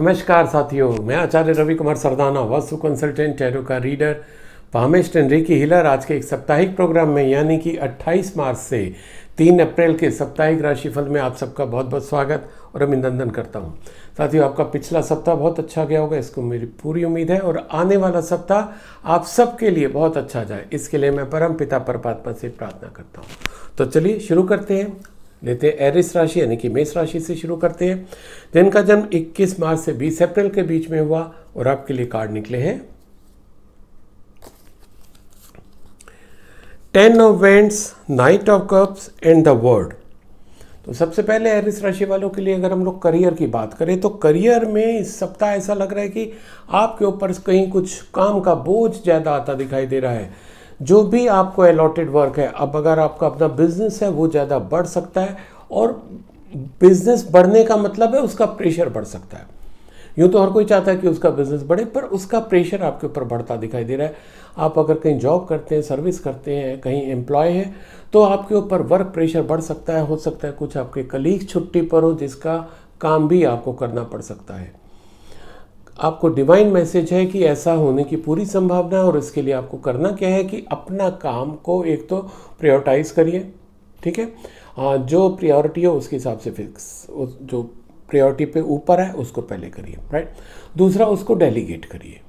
नमस्कार साथियों मैं आचार्य रवि कुमार सरदाना वास्तु कंसल्टेंट टैरो का रीडर पामेश टेनरी की हिलर आज के एक साप्ताहिक प्रोग्राम में यानी कि 28 मार्च से 3 अप्रैल के साप्ताहिक राशिफल में आप सबका बहुत बहुत स्वागत और अभिनंदन करता हूँ साथियों आपका पिछला सप्ताह बहुत अच्छा गया होगा इसको मेरी पूरी उम्मीद है और आने वाला सप्ताह आप सबके लिए बहुत अच्छा जाए इसके लिए मैं परम पिता परमात्मा से प्रार्थना करता हूँ तो चलिए शुरू करते हैं लेते हैं एरिस राशि यानी कि मेष राशि से शुरू करते हैं जिनका जन्म 21 मार्च से 20 अप्रैल के बीच में हुआ और आपके लिए कार्ड निकले हैं ten of wands knight of cups and the world तो सबसे पहले एरिस राशि वालों के लिए अगर हम लोग करियर की बात करें तो करियर में इस सप्ताह ऐसा लग रहा है कि आपके ऊपर कहीं कुछ काम का बोझ ज़्यादा आता दिखाई दे रहा है जो भी आपको अलॉटेड वर्क है अब अगर आपका अपना बिजनेस है वो ज़्यादा बढ़ सकता है और बिजनेस बढ़ने का मतलब है उसका प्रेशर बढ़ सकता है यूँ तो हर कोई चाहता है कि उसका बिजनेस बढ़े पर उसका प्रेशर आपके ऊपर बढ़ता दिखाई दे रहा है आप अगर कहीं जॉब करते हैं सर्विस करते हैं कहीं एम्प्लॉय हैं तो आपके ऊपर वर्क प्रेशर बढ़ सकता है हो सकता है कुछ आपके कलीग छुट्टी पर हो जिसका काम भी आपको करना पड़ सकता है आपको डिवाइन मैसेज है कि ऐसा होने की पूरी संभावना है और इसके लिए आपको करना क्या है कि अपना काम को एक तो प्रायोरिटाइज करिए ठीक है जो प्रायोरिटी हो उसके हिसाब से फिक्स जो प्रायोरिटी पे ऊपर है उसको पहले करिए राइट दूसरा उसको डेलीगेट करिए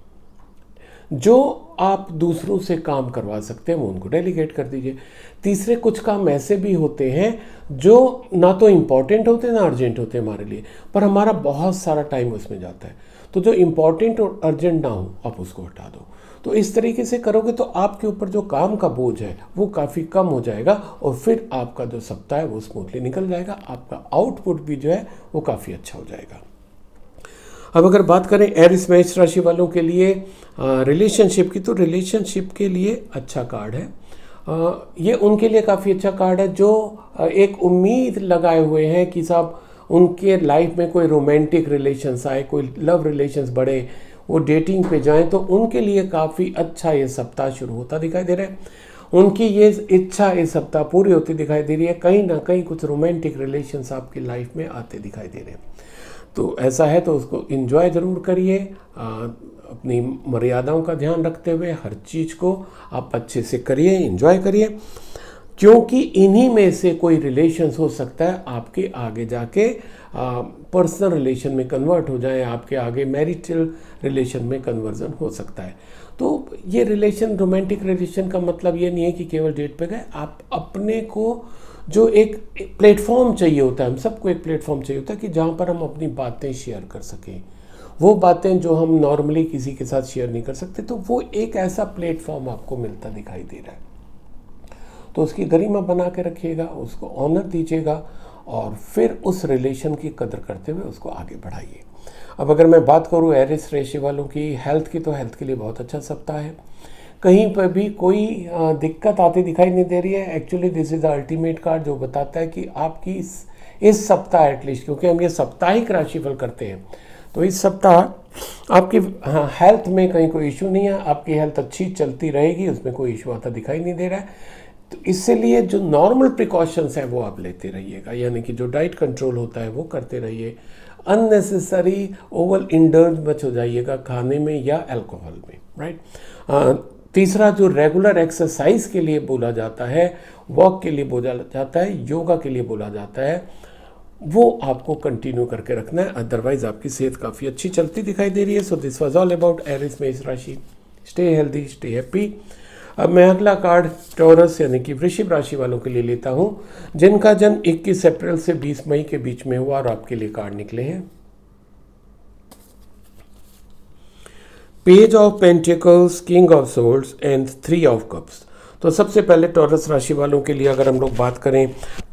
जो आप दूसरों से काम करवा सकते हैं वो उनको डेलीगेट कर दीजिए तीसरे कुछ काम ऐसे भी होते हैं जो ना तो इम्पॉर्टेंट होते हैं ना अर्जेंट होते हैं हमारे लिए पर हमारा बहुत सारा टाइम उसमें जाता है तो जो इम्पोर्टेंट और अर्जेंट ना हो आप उसको हटा दो तो इस तरीके से करोगे तो आपके ऊपर जो काम का बोझ है वो काफ़ी कम हो जाएगा और फिर आपका जो सप्ताह है वो स्मूथली निकल जाएगा आपका आउटपुट भी जो है वो काफ़ी अच्छा हो जाएगा अब अगर बात करें एरिस मेष राशि वालों के लिए रिलेशनशिप की तो रिलेशनशिप के लिए अच्छा कार्ड है आ, ये उनके लिए काफ़ी अच्छा कार्ड है जो एक उम्मीद लगाए हुए हैं कि साहब उनके लाइफ में कोई रोमांटिक रिलेशंस आए कोई लव रिलेशंस बढ़े वो डेटिंग पे जाएं तो उनके लिए काफ़ी अच्छा ये सप्ताह शुरू होता दिखाई दे रहा है उनकी ये इच्छा इस सप्ताह पूरी होती दिखाई दे रही है कहीं ना कहीं कुछ रोमांटिक रिलेशंस आपकी लाइफ में आते दिखाई दे रहे हैं तो ऐसा है तो उसको इन्जॉय ज़रूर करिए अपनी मर्यादाओं का ध्यान रखते हुए हर चीज़ को आप अच्छे से करिए इन्जॉय करिए क्योंकि इन्हीं में से कोई रिलेशन हो सकता है आपके आगे जाके पर्सनल रिलेशन में कन्वर्ट हो जाए आपके आगे मैरिटल रिलेशन में कन्वर्जन हो सकता है तो ये रिलेशन रोमांटिक रिलेशन का मतलब ये नहीं है कि केवल डेट पे गए आप अपने को जो एक प्लेटफॉर्म चाहिए होता है हम सबको एक प्लेटफॉर्म चाहिए होता है कि जहाँ पर हम अपनी बातें शेयर कर सकें वो बातें जो हम नॉर्मली किसी के साथ शेयर नहीं कर सकते तो वो एक ऐसा प्लेटफॉर्म आपको मिलता दिखाई दे रहा है तो उसकी गरिमा बना के रखिएगा उसको ऑनर दीजिएगा और फिर उस रिलेशन की कदर करते हुए उसको आगे बढ़ाइए अब अगर मैं बात करूँ एरिस रेशे वालों की हेल्थ की तो हेल्थ के लिए बहुत अच्छा सप्ताह है कहीं पर भी कोई दिक्कत आती दिखाई नहीं दे रही है actually this is the ultimate card जो बताता है कि आपकी इस, इस सप्ताह एटलीस्ट क्योंकि हम ये साप्ताहिक राशिफल करते हैं तो इस सप्ताह आपकी हेल्थ हाँ, में कहीं कोई इशू नहीं है आपकी हेल्थ अच्छी चलती रहेगी उसमें कोई इशू आता दिखाई नहीं दे रहा है तो इसलिए जो नॉर्मल प्रिकॉशंस हैं वो आप लेते रहिएगा यानी कि जो डाइट कंट्रोल होता है वो करते रहिए अननेसेसरी ओवर इंडर्ज मच हो जाइएगा खाने में या अल्कोहल में राइट तीसरा जो रेगुलर एक्सरसाइज के लिए बोला जाता है वॉक के लिए बोला जाता है योगा के लिए बोला जाता है वो आपको कंटिन्यू करके रखना है अदरवाइज आपकी सेहत काफ़ी अच्छी चलती दिखाई दे रही है so this was all about Aries मेष राशि स्टे हेल्दी स्टे हैप्पी अब मैं अगला कार्ड टॉरस यानी कि वृषभ राशि वालों के लिए लेता हूं जिनका जन्म 21 अप्रैल से 20 मई के बीच में हुआ और आपके लिए कार्ड निकले हैं page of pentacles king of swords and three of cups तो सबसे पहले टॉरस राशि वालों के लिए अगर हम लोग बात करें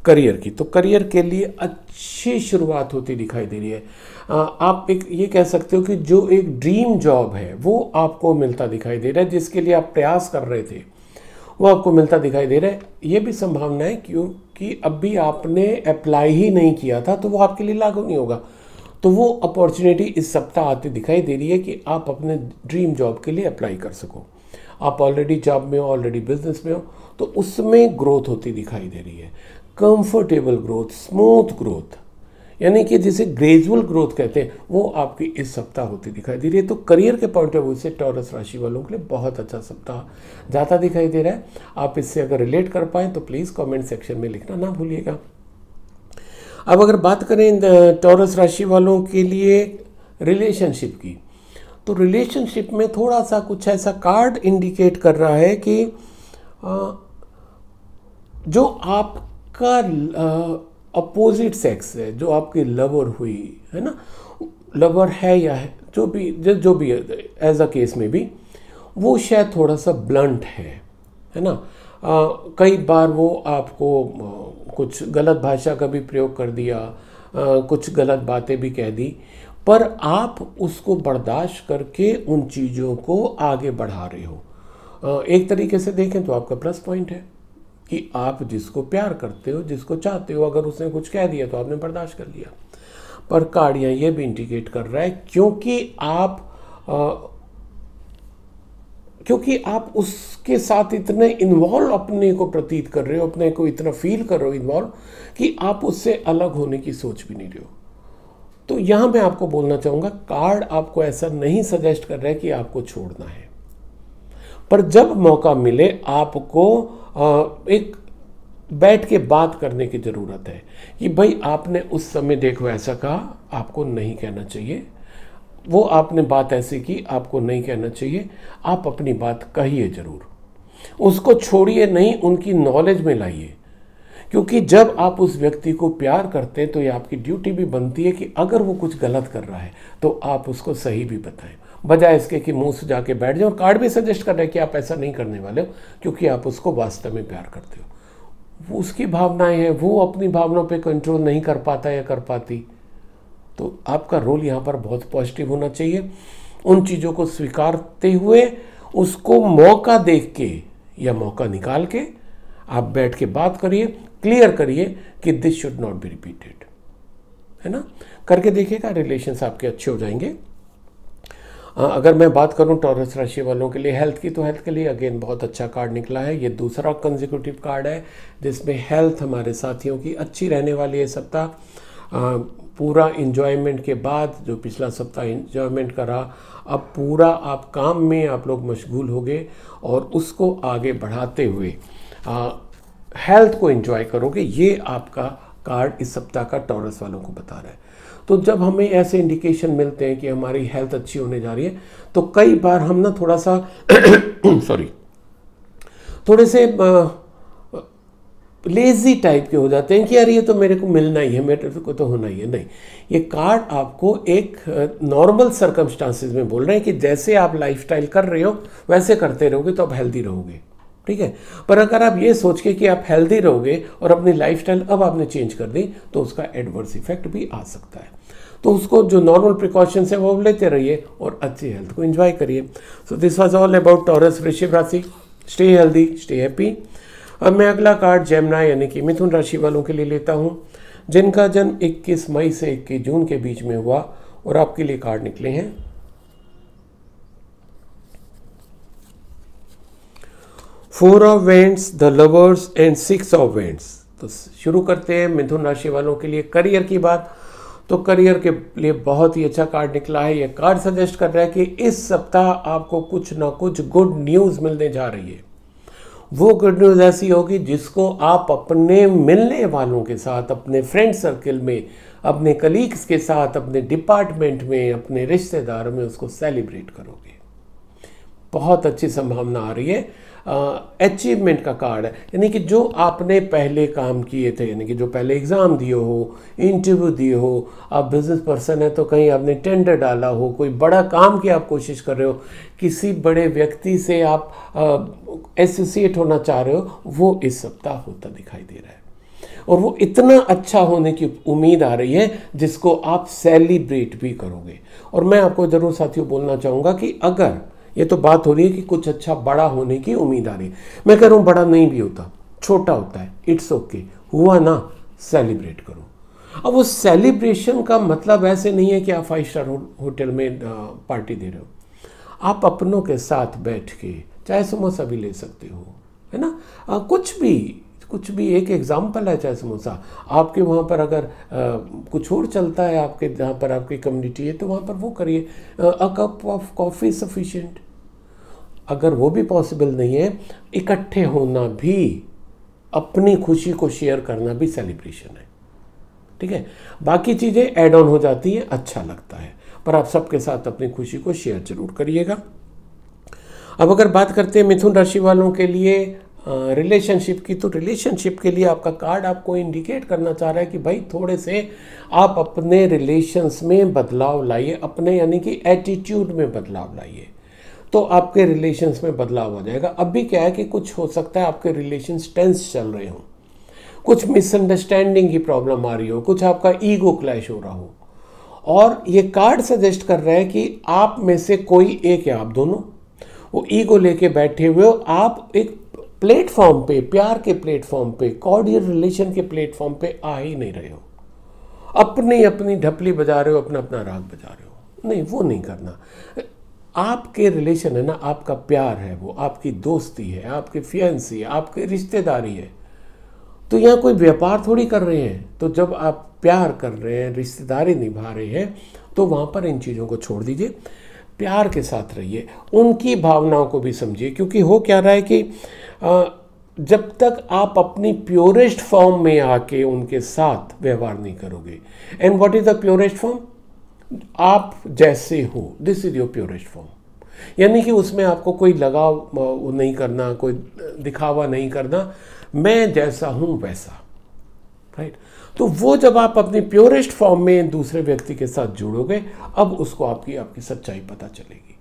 करियर की तो करियर के लिए अच्छी शुरुआत होती दिखाई दे रही है आप एक ये कह सकते हो कि जो एक ड्रीम जॉब है वो आपको मिलता दिखाई दे रहा है जिसके लिए आप प्रयास कर रहे थे वो आपको मिलता दिखाई दे रहा है ये भी संभावना है क्योंकि अभी आपने अप्लाई ही नहीं किया था तो वो आपके लिए लागू नहीं होगा तो वो अपॉर्चुनिटी इस सप्ताह आती दिखाई दे रही है कि आप अपने ड्रीम जॉब के लिए अप्लाई कर सको आप ऑलरेडी जॉब में हो ऑलरेडी बिजनेस में हो तो उसमें ग्रोथ होती दिखाई दे रही है कंफर्टेबल ग्रोथ स्मूथ ग्रोथ यानी कि जिसे ग्रेजुअल ग्रोथ कहते हैं वो आपकी इस सप्ताह होती दिखाई दे रही है तो करियर के पॉइंट ऑफ व्यू से टॉरस राशि वालों के लिए बहुत अच्छा सप्ताह जाता दिखाई दे रहा है आप इससे अगर रिलेट कर पाएं तो प्लीज़ कॉमेंट सेक्शन में लिखना ना भूलिएगा अब अगर बात करें टॉरस राशि वालों के लिए रिलेशनशिप की तो रिलेशनशिप में थोड़ा सा कुछ ऐसा कार्ड इंडिकेट कर रहा है कि जो आपका अपोजिट सेक्स है जो आपकी लवर हुई है ना लवर है या है जो भी जो भी एज अ केस में भी वो शायद थोड़ा सा ब्लंट है है ना आ, कई बार वो आपको कुछ गलत भाषा का भी प्रयोग कर दिया आ, कुछ गलत बातें भी कह दी पर आप उसको बर्दाश्त करके उन चीज़ों को आगे बढ़ा रहे हो आ, एक तरीके से देखें तो आपका प्लस पॉइंट है कि आप जिसको प्यार करते हो जिसको चाहते हो अगर उसने कुछ कह दिया तो आपने बर्दाश्त कर लिया पर कार्ड ये भी इंडिकेट कर रहा है क्योंकि आप आ, क्योंकि आप उसके साथ इतने इन्वॉल्व अपने को प्रतीत कर रहे हो अपने को इतना फील कर रहे हो इन्वॉल्व कि आप उससे अलग होने की सोच भी नहीं रहे हो तो यहां मैं आपको बोलना चाहूंगा कार्ड आपको ऐसा नहीं सजेस्ट कर रहा है कि आपको छोड़ना है पर जब मौका मिले आपको एक बैठ के बात करने की ज़रूरत है कि भाई आपने उस समय देखो ऐसा कहा आपको नहीं कहना चाहिए वो आपने बात ऐसी की आपको नहीं कहना चाहिए आप अपनी बात कहिए ज़रूर उसको छोड़िए नहीं उनकी नॉलेज में लाइए क्योंकि जब आप उस व्यक्ति को प्यार करते हैं तो ये आपकी ड्यूटी भी बनती है कि अगर वो कुछ गलत कर रहा है तो आप उसको सही भी बताएं बजाय इसके कि मुंह से जाके बैठ जाए और कार्ड भी सजेस्ट कर रहे कि आप ऐसा नहीं करने वाले हो क्योंकि आप उसको वास्तव में प्यार करते हो वो उसकी भावनाएं हैं वो अपनी भावनाओं पे कंट्रोल नहीं कर पाता या कर पाती तो आपका रोल यहाँ पर बहुत पॉजिटिव होना चाहिए उन चीज़ों को स्वीकारते हुए उसको मौका देख के या मौका निकाल के आप बैठ के बात करिए क्लियर करिए कि this should not be repeated है ना करके देखिएगा रिलेशन आपके अच्छे हो जाएंगे अगर मैं बात करूं टॉरस राशि वालों के लिए हेल्थ की तो हेल्थ के लिए अगेन बहुत अच्छा कार्ड निकला है ये दूसरा कंजिक्यूटिव कार्ड है जिसमें हेल्थ हमारे साथियों की अच्छी रहने वाली है सप्ताह पूरा इन्जॉयमेंट के बाद जो पिछला सप्ताह इन्जॉयमेंट करा अब पूरा आप काम में आप लोग मशगूल हो गए और उसको आगे बढ़ाते हुए आ, हेल्थ को इन्जॉय करोगे ये आपका कार्ड इस सप्ताह का टॉरस वालों को बता रहा है तो जब हमें ऐसे इंडिकेशन मिलते हैं कि हमारी हेल्थ अच्छी होने जा रही है तो कई बार हम ना थोड़ा सा सॉरी थोड़े से लेजी टाइप के हो जाते हैं कि यार ये तो मेरे को मिलना ही है मेरे को तो होना ही है नहीं ये कार्ड आपको एक नॉर्मल सर्कमस्टांसिस में बोल रहे हैं कि जैसे आप लाइफस्टाइल कर रहे हो वैसे करते रहोगे तो आप हेल्दी रहोगे ठीक है पर अगर आप ये सोच के कि आप हेल्दी रहोगे और अपनी लाइफ अब आपने चेंज कर दी तो उसका एडवर्स इफेक्ट भी आ सकता है तो उसको जो नॉर्मल प्रिकॉशंस है वो लेते रहिए और अच्छी हेल्थ को इंजॉय करिए so this was all about Taurus वृषभ राशि स्टे हेल्दी स्टे हैप्पी अब मैं अगला कार्ड जैमना यानी कि मिथुन राशि वालों के लिए लेता हूँ जिनका जन्म 21 मई से 21 जून के बीच में हुआ और आपके लिए कार्ड निकले हैं four of wands the lovers and six of wands तो शुरू करते हैं मिथुन राशि वालों के लिए करियर की बात तो करियर के लिए बहुत ही अच्छा कार्ड निकला है यह कार्ड सजेस्ट कर रहा है कि इस सप्ताह आपको कुछ ना कुछ गुड न्यूज़ मिलने जा रही है वो गुड न्यूज़ ऐसी होगी जिसको आप अपने मिलने वालों के साथ अपने फ्रेंड सर्कल में अपने कलीग्स के साथ अपने डिपार्टमेंट में अपने रिश्तेदारों में उसको सेलिब्रेट करोगे बहुत अच्छी संभावना आ रही है अचीवमेंट का कार्ड है यानी कि जो आपने पहले काम किए थे यानी कि जो पहले एग्ज़ाम दिए हो इंटरव्यू दिए हो आप बिजनेस पर्सन है तो कहीं आपने टेंडर डाला हो कोई बड़ा काम की आप कोशिश कर रहे हो किसी बड़े व्यक्ति से आप एसोसिएट होना चाह रहे हो वो इस सप्ताह होता दिखाई दे रहा है और वो इतना अच्छा होने की उम्मीद आ रही है जिसको आप सेलिब्रेट भी करोगे और मैं आपको ज़रूर साथियों बोलना चाहूँगा कि अगर ये तो बात हो रही है कि कुछ अच्छा बड़ा होने की उम्मीद आ रही है मैं कह रहा हूँ बड़ा नहीं भी होता छोटा होता है इट्स ओके okay. हुआ ना सेलिब्रेट करो अब उस सेलिब्रेशन का मतलब ऐसे नहीं है कि आप फाइव स्टार होटल में पार्टी दे रहे हो आप अपनों के साथ बैठ के चाहे समोसा भी ले सकते हो है ना आ, कुछ भी कुछ भी एक एग्जाम्पल है चाहे समोसा आपके वहाँ पर अगर आ, कुछ और चलता है आपके जहाँ पर आपकी कम्युनिटी है तो वहाँ पर वो करिए a cup of coffee sufficient अगर वो भी पॉसिबल नहीं है इकट्ठे होना भी अपनी खुशी को शेयर करना भी सेलिब्रेशन है ठीक है बाकी चीज़ें एड ऑन हो जाती हैं अच्छा लगता है पर आप सबके साथ अपनी खुशी को शेयर जरूर करिएगा अब अगर बात करते हैं मिथुन राशि वालों के लिए रिलेशनशिप की तो रिलेशनशिप के लिए आपका कार्ड आपको इंडिकेट करना चाह रहा है कि भाई थोड़े से आप अपने रिलेशंस में बदलाव लाइए अपने यानी कि एटीट्यूड में बदलाव लाइए तो आपके रिलेशन्स में बदलाव हो जाएगा अब भी क्या है कि कुछ हो सकता है आपके रिलेशन्स टेंस चल रहे हों कुछ मिसअंडरस्टैंडिंग की प्रॉब्लम आ रही हो कुछ आपका ईगो क्लैश हो रहा हो और ये कार्ड सजेस्ट कर रहा है कि आप में से कोई एक है आप दोनों वो ईगो लेके बैठे हुए हो आप एक प्लेटफॉर्म पे प्यार के प्लेटफॉर्म पे कॉर्डियल रिलेशन के प्लेटफॉर्म पे आ ही नहीं रहे हो अपनी अपनी ढपली बजा रहे हो अपना अपना राग बजा रहे हो नहीं वो नहीं करना आपके रिलेशन है ना आपका प्यार है वो आपकी दोस्ती है आपकी फियंसी है आपकी रिश्तेदारी है तो यहाँ कोई व्यापार थोड़ी कर रहे हैं तो जब आप प्यार कर रहे हैं रिश्तेदारी निभा रहे हैं तो वहाँ पर इन चीज़ों को छोड़ दीजिए प्यार के साथ रहिए उनकी भावनाओं को भी समझिए क्योंकि हो क्या रहा है कि आ, जब तक आप अपनी प्योरेस्ट फॉर्म में आके उनके साथ व्यवहार नहीं करोगे and what is the purest form आप जैसे हो this is your purest form यानी कि उसमें आपको कोई लगाव नहीं करना कोई दिखावा नहीं करना मैं जैसा हूं वैसा राइट right? तो वो जब आप अपनी प्योरेस्ट फॉर्म में दूसरे व्यक्ति के साथ जुड़ोगे अब उसको आपकी आपकी सच्चाई पता चलेगी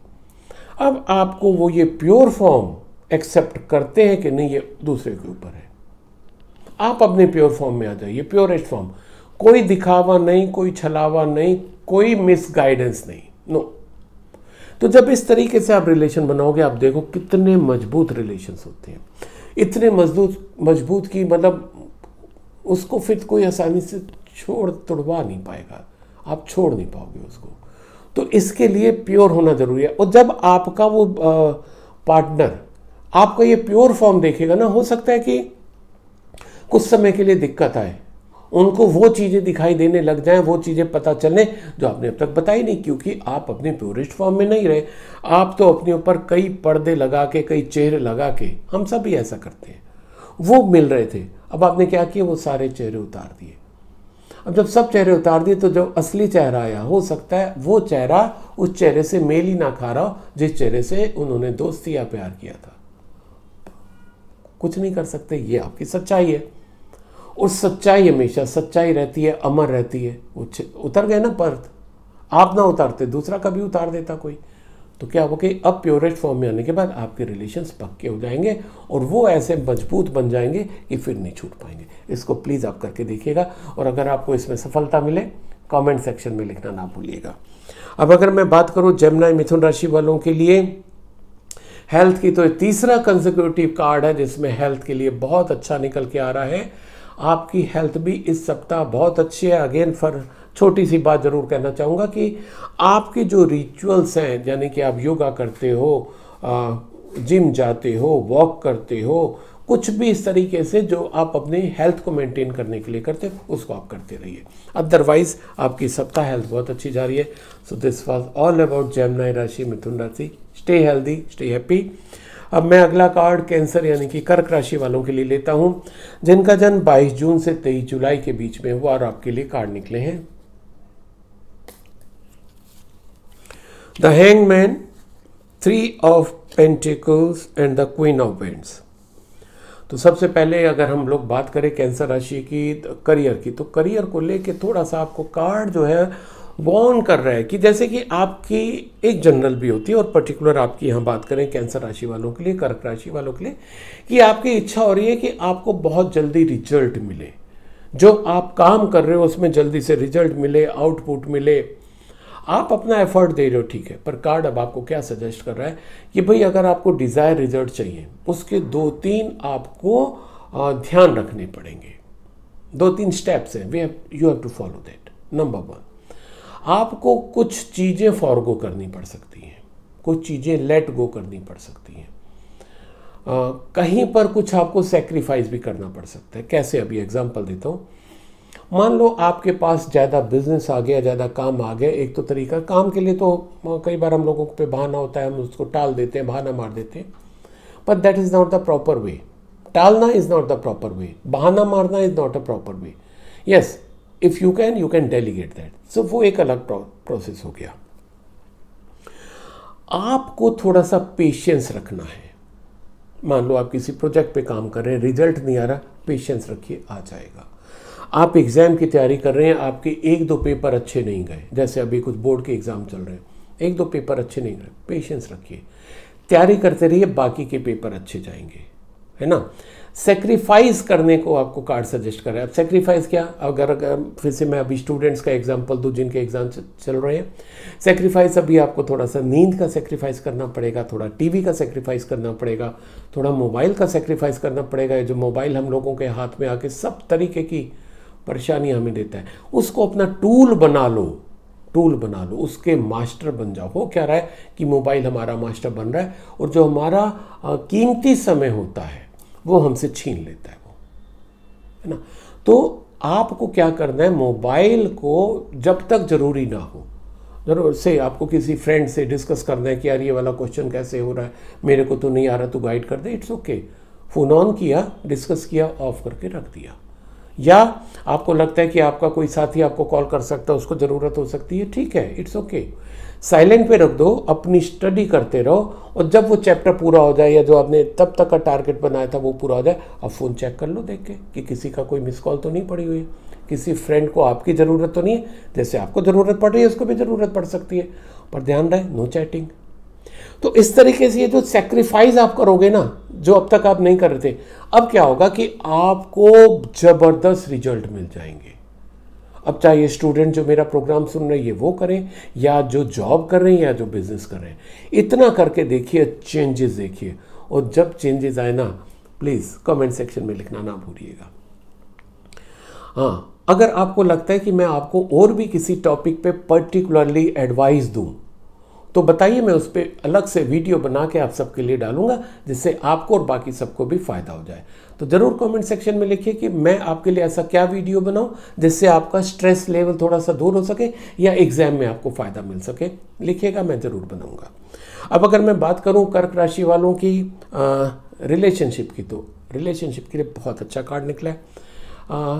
अब आपको वो ये प्योर फॉर्म एक्सेप्ट करते हैं कि नहीं ये दूसरे के ऊपर है आप अपने प्योर फॉर्म में आ जाइए प्योरेस्ट फॉर्म कोई दिखावा नहीं कोई छलावा नहीं कोई मिस गाइडेंस नहीं नो no. तो जब इस तरीके से आप रिलेशन बनाओगे आप देखो कितने मजबूत रिलेशन होते हैं इतने मजबूत मजबूत की मतलब उसको फिर कोई आसानी से छोड़ तोड़वा नहीं पाएगा आप छोड़ नहीं पाओगे उसको तो इसके लिए प्योर होना ज़रूरी है और जब आपका वो पार्टनर आपका ये प्योर फॉर्म देखेगा ना हो सकता है कि कुछ समय के लिए दिक्कत आए उनको वो चीज़ें दिखाई देने लग जाएं वो चीज़ें पता चलें जो आपने अब तक बताई नहीं क्योंकि आप अपने प्योरिस्ट फॉर्म में नहीं रहे आप तो अपने ऊपर कई पर्दे लगा के कई चेहरे लगा के हम सब भी ऐसा करते हैं वो मिल रहे थे अब आपने क्या किया वो सारे चेहरे उतार दिए अब जब सब चेहरे उतार दिए तो जब असली चेहरा आया हो सकता है वो चेहरा उस चेहरे से मेल ही ना खा रहा हो जिस चेहरे से उन्होंने दोस्ती या प्यार किया था कुछ नहीं कर सकते ये आपकी सच्चाई है और सच्चाई हमेशा सच्चाई रहती है अमर रहती है उतर गए ना पर्थ आप ना उतारते दूसरा कभी उतार देता कोई तो क्या वो कि अब प्योरेस्ट फॉर्म में आने के बाद आपके रिलेशंस पक्के हो जाएंगे और वो ऐसे मजबूत बन जाएंगे कि फिर नहीं छूट पाएंगे इसको प्लीज़ आप करके देखिएगा और अगर आपको इसमें सफलता मिले कमेंट सेक्शन में लिखना ना भूलिएगा अब अगर मैं बात करूँ जमुना मिथुन राशि वालों के लिए हेल्थ की तो तीसरा कंजिक्यूटिव कार्ड है जिसमें हेल्थ के लिए बहुत अच्छा निकल के आ रहा है आपकी हेल्थ भी इस सप्ताह बहुत अच्छी है अगेन फॉर छोटी सी बात ज़रूर कहना चाहूँगा कि आपके जो रिचुअल्स हैं यानी कि आप योगा करते हो जिम जाते हो वॉक करते हो कुछ भी इस तरीके से जो आप अपनी हेल्थ को मेंटेन करने के लिए करते हो उसको आप करते रहिए अदरवाइज आपकी सप्ताह हेल्थ बहुत अच्छी जा रही है so this was all about Gemini राशि मिथुन राशि स्टे हेल्दी स्टे हैप्पी अब मैं अगला कार्ड कैंसर यानी कि कर्क राशि वालों के लिए लेता हूं जिनका जन्म 22 जून से 23 जुलाई के बीच में हुआ और आपके लिए कार्ड निकले हैं the hangman three of pentacles and the queen of wands तो सबसे पहले अगर हम लोग बात करें कैंसर राशि की करियर तो की तो करियर को लेके थोड़ा सा आपको कार्ड जो है वॉर्न कर रहा है कि जैसे कि आपकी एक जनरल भी होती है और पर्टिकुलर आपकी यहाँ बात करें कैंसर राशि वालों के लिए कर्क राशि वालों के लिए कि आपकी इच्छा हो रही है कि आपको बहुत जल्दी रिजल्ट मिले जो आप काम कर रहे हो उसमें जल्दी से रिजल्ट मिले आउटपुट मिले आप अपना एफर्ट दे रहे हो ठीक है पर कार्ड अब आपको क्या सजेस्ट कर रहा है कि भाई अगर आपको डिज़ायर रिजल्ट चाहिए उसके दो तीन आपको ध्यान रखने पड़ेंगे दो तीन स्टेप्स हैं way you have to follow that number one आपको कुछ चीज़ें फॉरगो करनी पड़ सकती हैं कुछ चीज़ें लेट गो करनी पड़ सकती हैं कहीं पर कुछ आपको सेक्रीफाइस भी करना पड़ सकता है कैसे अभी एग्जाम्पल देता हूँ मान लो आपके पास ज़्यादा बिजनेस आ गया ज़्यादा काम आ गया एक तो तरीका काम के लिए तो कई बार हम लोगों पे बहाना होता है हम उसको टाल देते हैं बहाना मार देते हैं but that is not the proper way टालना is not the proper way बहाना मारना is not a proper way yes if you can you can delegate that so वो एक अलग प्रोसेस हो गया आपको थोड़ा सा पेशेंस रखना है मान लो आप किसी प्रोजेक्ट पे काम कर रहे हैं रिजल्ट नहीं आ रहा पेशेंस रखिए आ जाएगा आप एग्ज़ाम की तैयारी कर रहे हैं आपके एक दो पेपर अच्छे नहीं गए जैसे अभी कुछ बोर्ड के एग्ज़ाम चल रहे हैं एक दो पेपर अच्छे नहीं गए पेशेंस रखिए तैयारी करते रहिए बाकी के पेपर अच्छे जाएंगे है ना सेक्रीफाइस करने को आपको कार्ड सजेस्ट कर रहा है अब सेक्रीफाइस क्या अगर, अगर फिर से मैं अभी स्टूडेंट्स का एग्जाम्पल दूँ जिनके एग्जाम चल रहे हैं सेक्रीफाइस अभी आपको थोड़ा सा नींद का सेक्रीफाइस करना पड़ेगा थोड़ा टीवी का सेक्रीफाइस करना पड़ेगा थोड़ा मोबाइल का सेक्रीफाइस करना पड़ेगा जो मोबाइल हम लोगों के हाथ में आके सब तरीके की परेशानी हमें देता है उसको अपना टूल बना लो टूल बना लो उसके मास्टर बन जाओ हो क्या रहा है कि मोबाइल हमारा मास्टर बन रहा है और जो हमारा कीमती समय होता है वो हमसे छीन लेता है वो है ना तो आपको क्या करना है मोबाइल को जब तक ज़रूरी ना हो जरूर से आपको किसी फ्रेंड से डिस्कस करना है कि यार ये वाला क्वेश्चन कैसे हो रहा है मेरे को तो नहीं आ रहा तो गाइड कर दे इट्स ओके फ़ोन ऑन किया डिस्कस किया ऑफ करके रख दिया या आपको लगता है कि आपका कोई साथी आपको कॉल कर सकता है उसको ज़रूरत हो सकती है ठीक है इट्स ओके साइलेंट पे रख दो अपनी स्टडी करते रहो और जब वो चैप्टर पूरा हो जाए या जो आपने तब तक का टारगेट बनाया था वो पूरा हो जाए अब फ़ोन चेक कर लो देख के कि किसी का कोई मिस कॉल तो नहीं पड़ी हुई है किसी फ्रेंड को आपकी ज़रूरत तो नहीं है जैसे आपको ज़रूरत पड़ रही है उसको भी ज़रूरत पड़ सकती है पर ध्यान रहे नो चैटिंग तो इस तरीके से ये जो सेक्रीफाइस आप करोगे ना जो अब तक आप नहीं कर रहे थे अब क्या होगा कि आपको ज़बरदस्त रिजल्ट मिल जाएंगे अब चाहे ये स्टूडेंट जो मेरा प्रोग्राम सुन रहे हैं ये वो करें या जो जॉब कर रहे हैं या जो बिजनेस कर रहे हैं इतना करके देखिए चेंजेस देखिए और जब चेंजेस आए ना प्लीज़ कमेंट सेक्शन में लिखना ना भूलिएगा हाँ अगर आपको लगता है कि मैं आपको और भी किसी टॉपिक पे पर्टिकुलरली एडवाइस दूँ तो बताइए मैं उस पर अलग से वीडियो बना के आप सबके लिए डालूंगा जिससे आपको और बाकी सबको भी फ़ायदा हो जाए तो ज़रूर कमेंट सेक्शन में लिखिए कि मैं आपके लिए ऐसा क्या वीडियो बनाऊं जिससे आपका स्ट्रेस लेवल थोड़ा सा दूर हो सके या एग्ज़ाम में आपको फ़ायदा मिल सके लिखिएगा मैं ज़रूर बनाऊंगा अब अगर मैं बात करूं कर्क राशि वालों की रिलेशनशिप की तो रिलेशनशिप के लिए बहुत अच्छा कार्ड निकला है आ,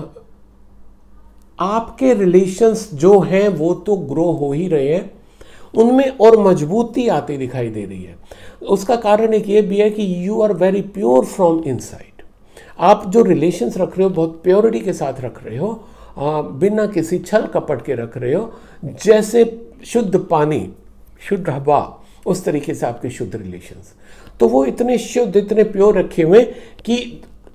आपके रिलेशंस जो हैं वो तो ग्रो हो ही रहे हैं उनमें और मजबूती आती दिखाई दे रही है उसका कारण एक ये भी है कि you are very pure from inside आप जो रिलेशंस रख रहे हो बहुत प्योरिटी के साथ रख रहे हो आ, बिना किसी छल कपट के रख रहे हो जैसे शुद्ध पानी शुद्ध हवा उस तरीके से आपके शुद्ध रिलेशंस तो वो इतने शुद्ध इतने प्योर रखे हुए कि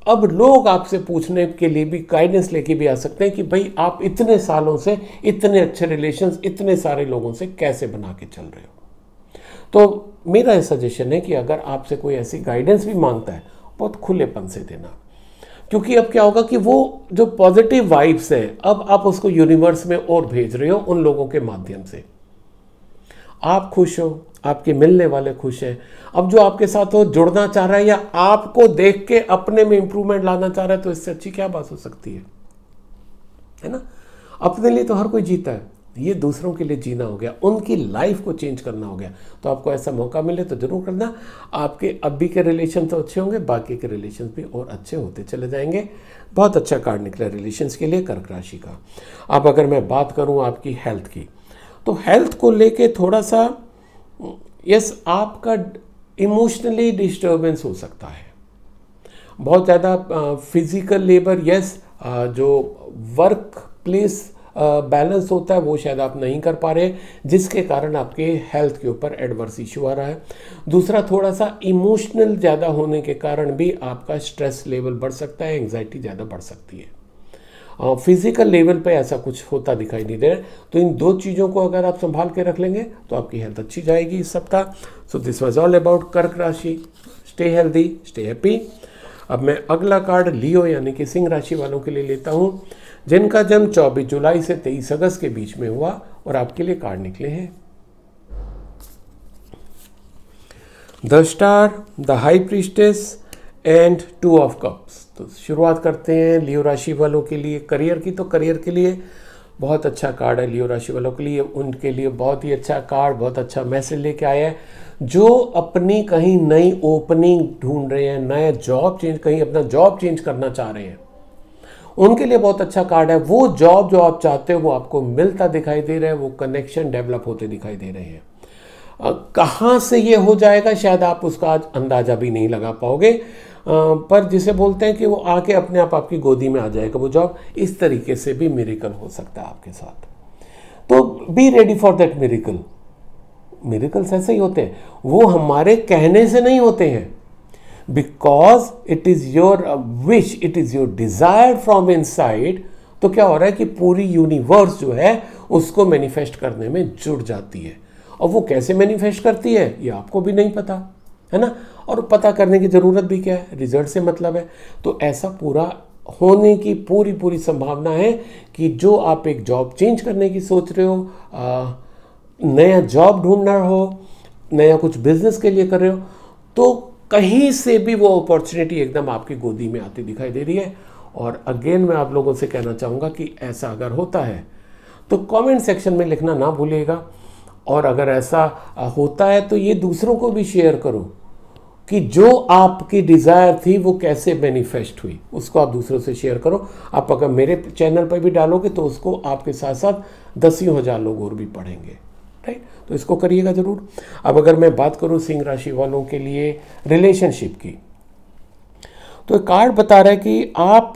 अब लोग आपसे पूछने के लिए भी गाइडेंस लेके भी आ सकते हैं कि भाई आप इतने सालों से इतने अच्छे रिलेशंस इतने सारे लोगों से कैसे बना के चल रहे हो तो मेरा यह सजेशन है कि अगर आपसे कोई ऐसी गाइडेंस भी मांगता है बहुत खुलेपन से देना क्योंकि अब क्या होगा कि वो जो पॉजिटिव वाइब्स है अब आप उसको यूनिवर्स में और भेज रहे हो उन लोगों के माध्यम से आप खुश हो आपके मिलने वाले खुश हैं अब जो आपके साथ हो जुड़ना चाह रहा है या आपको देख के अपने में इंप्रूवमेंट लाना चाह रहा है तो इससे अच्छी क्या बात हो सकती है है ना अपने लिए तो हर कोई जीता है ये दूसरों के लिए जीना हो गया उनकी लाइफ को चेंज करना हो गया तो आपको ऐसा मौका मिले तो जरूर करना आपके अभी के रिलेशन तो अच्छे होंगे बाकी के रिलेशन भी और अच्छे होते चले जाएंगे बहुत अच्छा कार्ड निकला रिलेशन्स के लिए कर्क राशि का अब अगर मैं बात करूँ आपकी हेल्थ की तो हेल्थ को लेके थोड़ा सा यस आपका इमोशनली डिस्टर्बेंस हो सकता है बहुत ज़्यादा फिज़िकल लेबर यस जो वर्क प्लेस बैलेंस uh, होता है वो शायद आप नहीं कर पा रहे जिसके कारण आपके हेल्थ के ऊपर एडवर्स इशू आ रहा है दूसरा थोड़ा सा इमोशनल ज़्यादा होने के कारण भी आपका स्ट्रेस लेवल बढ़ सकता है एंग्जाइटी ज़्यादा बढ़ सकती है फिजिकल लेवल पे ऐसा कुछ होता दिखाई नहीं दे रहा तो इन दो चीज़ों को अगर आप संभाल के रख लेंगे तो आपकी हेल्थ अच्छी जाएगी इस सप्ताह so this was all about कर्क राशि स्टे हेल्दी स्टे हैप्पी अब मैं अगला कार्ड लियो यानी कि सिंह राशि वालों के लिए लेता हूँ जिनका जन्म चौबीस जुलाई से तेईस अगस्त के बीच में हुआ और आपके लिए कार्ड निकले हैं the star the high priestess and two of cups तो शुरुआत करते हैं लियो राशि वालों के लिए करियर की तो करियर के लिए बहुत अच्छा कार्ड है लियो राशि वालों के लिए उनके लिए बहुत ही अच्छा कार्ड बहुत अच्छा मैसेज लेके आया है जो अपनी कहीं नई ओपनिंग ढूंढ रहे हैं नया जॉब चेंज कहीं अपना जॉब चेंज करना चाह रहे हैं उनके लिए बहुत अच्छा कार्ड है वो जॉब जो आप चाहते हो वो आपको मिलता दिखाई दे रहा है वो कनेक्शन डेवलप होते दिखाई दे रहे हैं कहाँ से ये हो जाएगा शायद आप उसका आज अंदाज़ा भी नहीं लगा पाओगे पर जिसे बोलते हैं कि वो आके अपने आप आपकी गोदी में आ जाएगा वो जॉब इस तरीके से भी मेरिकल हो सकता है आपके साथ तो be ready for that miracle miracles ऐसे ही होते हैं वो हमारे कहने से नहीं होते हैं because it is your wish it is your desire from inside तो क्या हो रहा है कि पूरी यूनिवर्स जो है उसको मैनिफेस्ट करने में जुड़ जाती है और वो कैसे मैनिफेस्ट करती है ये आपको भी नहीं पता है ना और पता करने की ज़रूरत भी क्या है रिजल्ट से मतलब है तो ऐसा पूरा होने की पूरी पूरी संभावना है कि जो आप एक जॉब चेंज करने की सोच रहे हो आ, नया जॉब ढूंढना हो नया कुछ बिजनेस के लिए कर रहे हो तो कहीं से भी वो अपॉर्चुनिटी एकदम आपकी गोदी में आती दिखाई दे रही है और अगेन मैं आप लोगों से कहना चाहूँगा कि ऐसा अगर होता है तो कमेंट सेक्शन में लिखना ना भूलिएगा और अगर ऐसा होता है तो ये दूसरों को भी शेयर करो कि जो आपकी डिज़ायर थी वो कैसे मैनिफेस्ट हुई उसको आप दूसरों से शेयर करो आप अगर मेरे चैनल पर भी डालोगे तो उसको आपके साथ साथ दसियों हज़ार लोग और भी पढ़ेंगे राइट तो इसको करिएगा ज़रूर अब अगर मैं बात करूँ सिंह राशि वालों के लिए रिलेशनशिप की तो कार्ड बता रहा है कि आप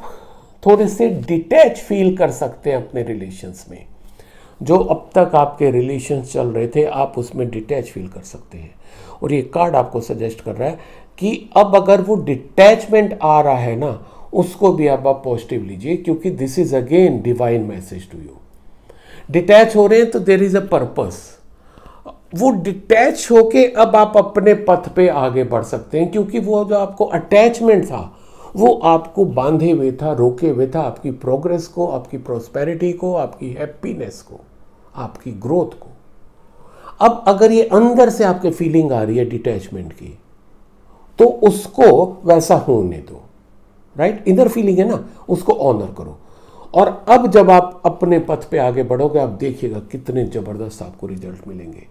थोड़े से डिटैच फील कर सकते हैं अपने रिलेशंस में जो अब तक आपके रिलेशन चल रहे थे आप उसमें डिटैच फील कर सकते हैं और ये कार्ड आपको सजेस्ट कर रहा है कि अब अगर वो डिटैचमेंट आ रहा है ना उसको भी अब आप पॉजिटिव लीजिए क्योंकि this is again divine message to you detach हो रहे हैं तो देर इज अ पर्पस वो डिटैच होके अब आप अपने पथ पे आगे बढ़ सकते हैं क्योंकि वो जो आपको अटैचमेंट था वो आपको बांधे हुए था रोके हुए था आपकी प्रोग्रेस को आपकी प्रोस्पेरिटी को आपकी हैप्पीनेस को आपकी ग्रोथ को अब अगर ये अंदर से आपके फीलिंग आ रही है डिटैचमेंट की तो उसको वैसा होने दो राइट इधर फीलिंग है ना उसको ऑनर करो और अब जब आप अपने पथ पे आगे बढ़ोगे आप देखिएगा कितने ज़बरदस्त आपको रिजल्ट मिलेंगे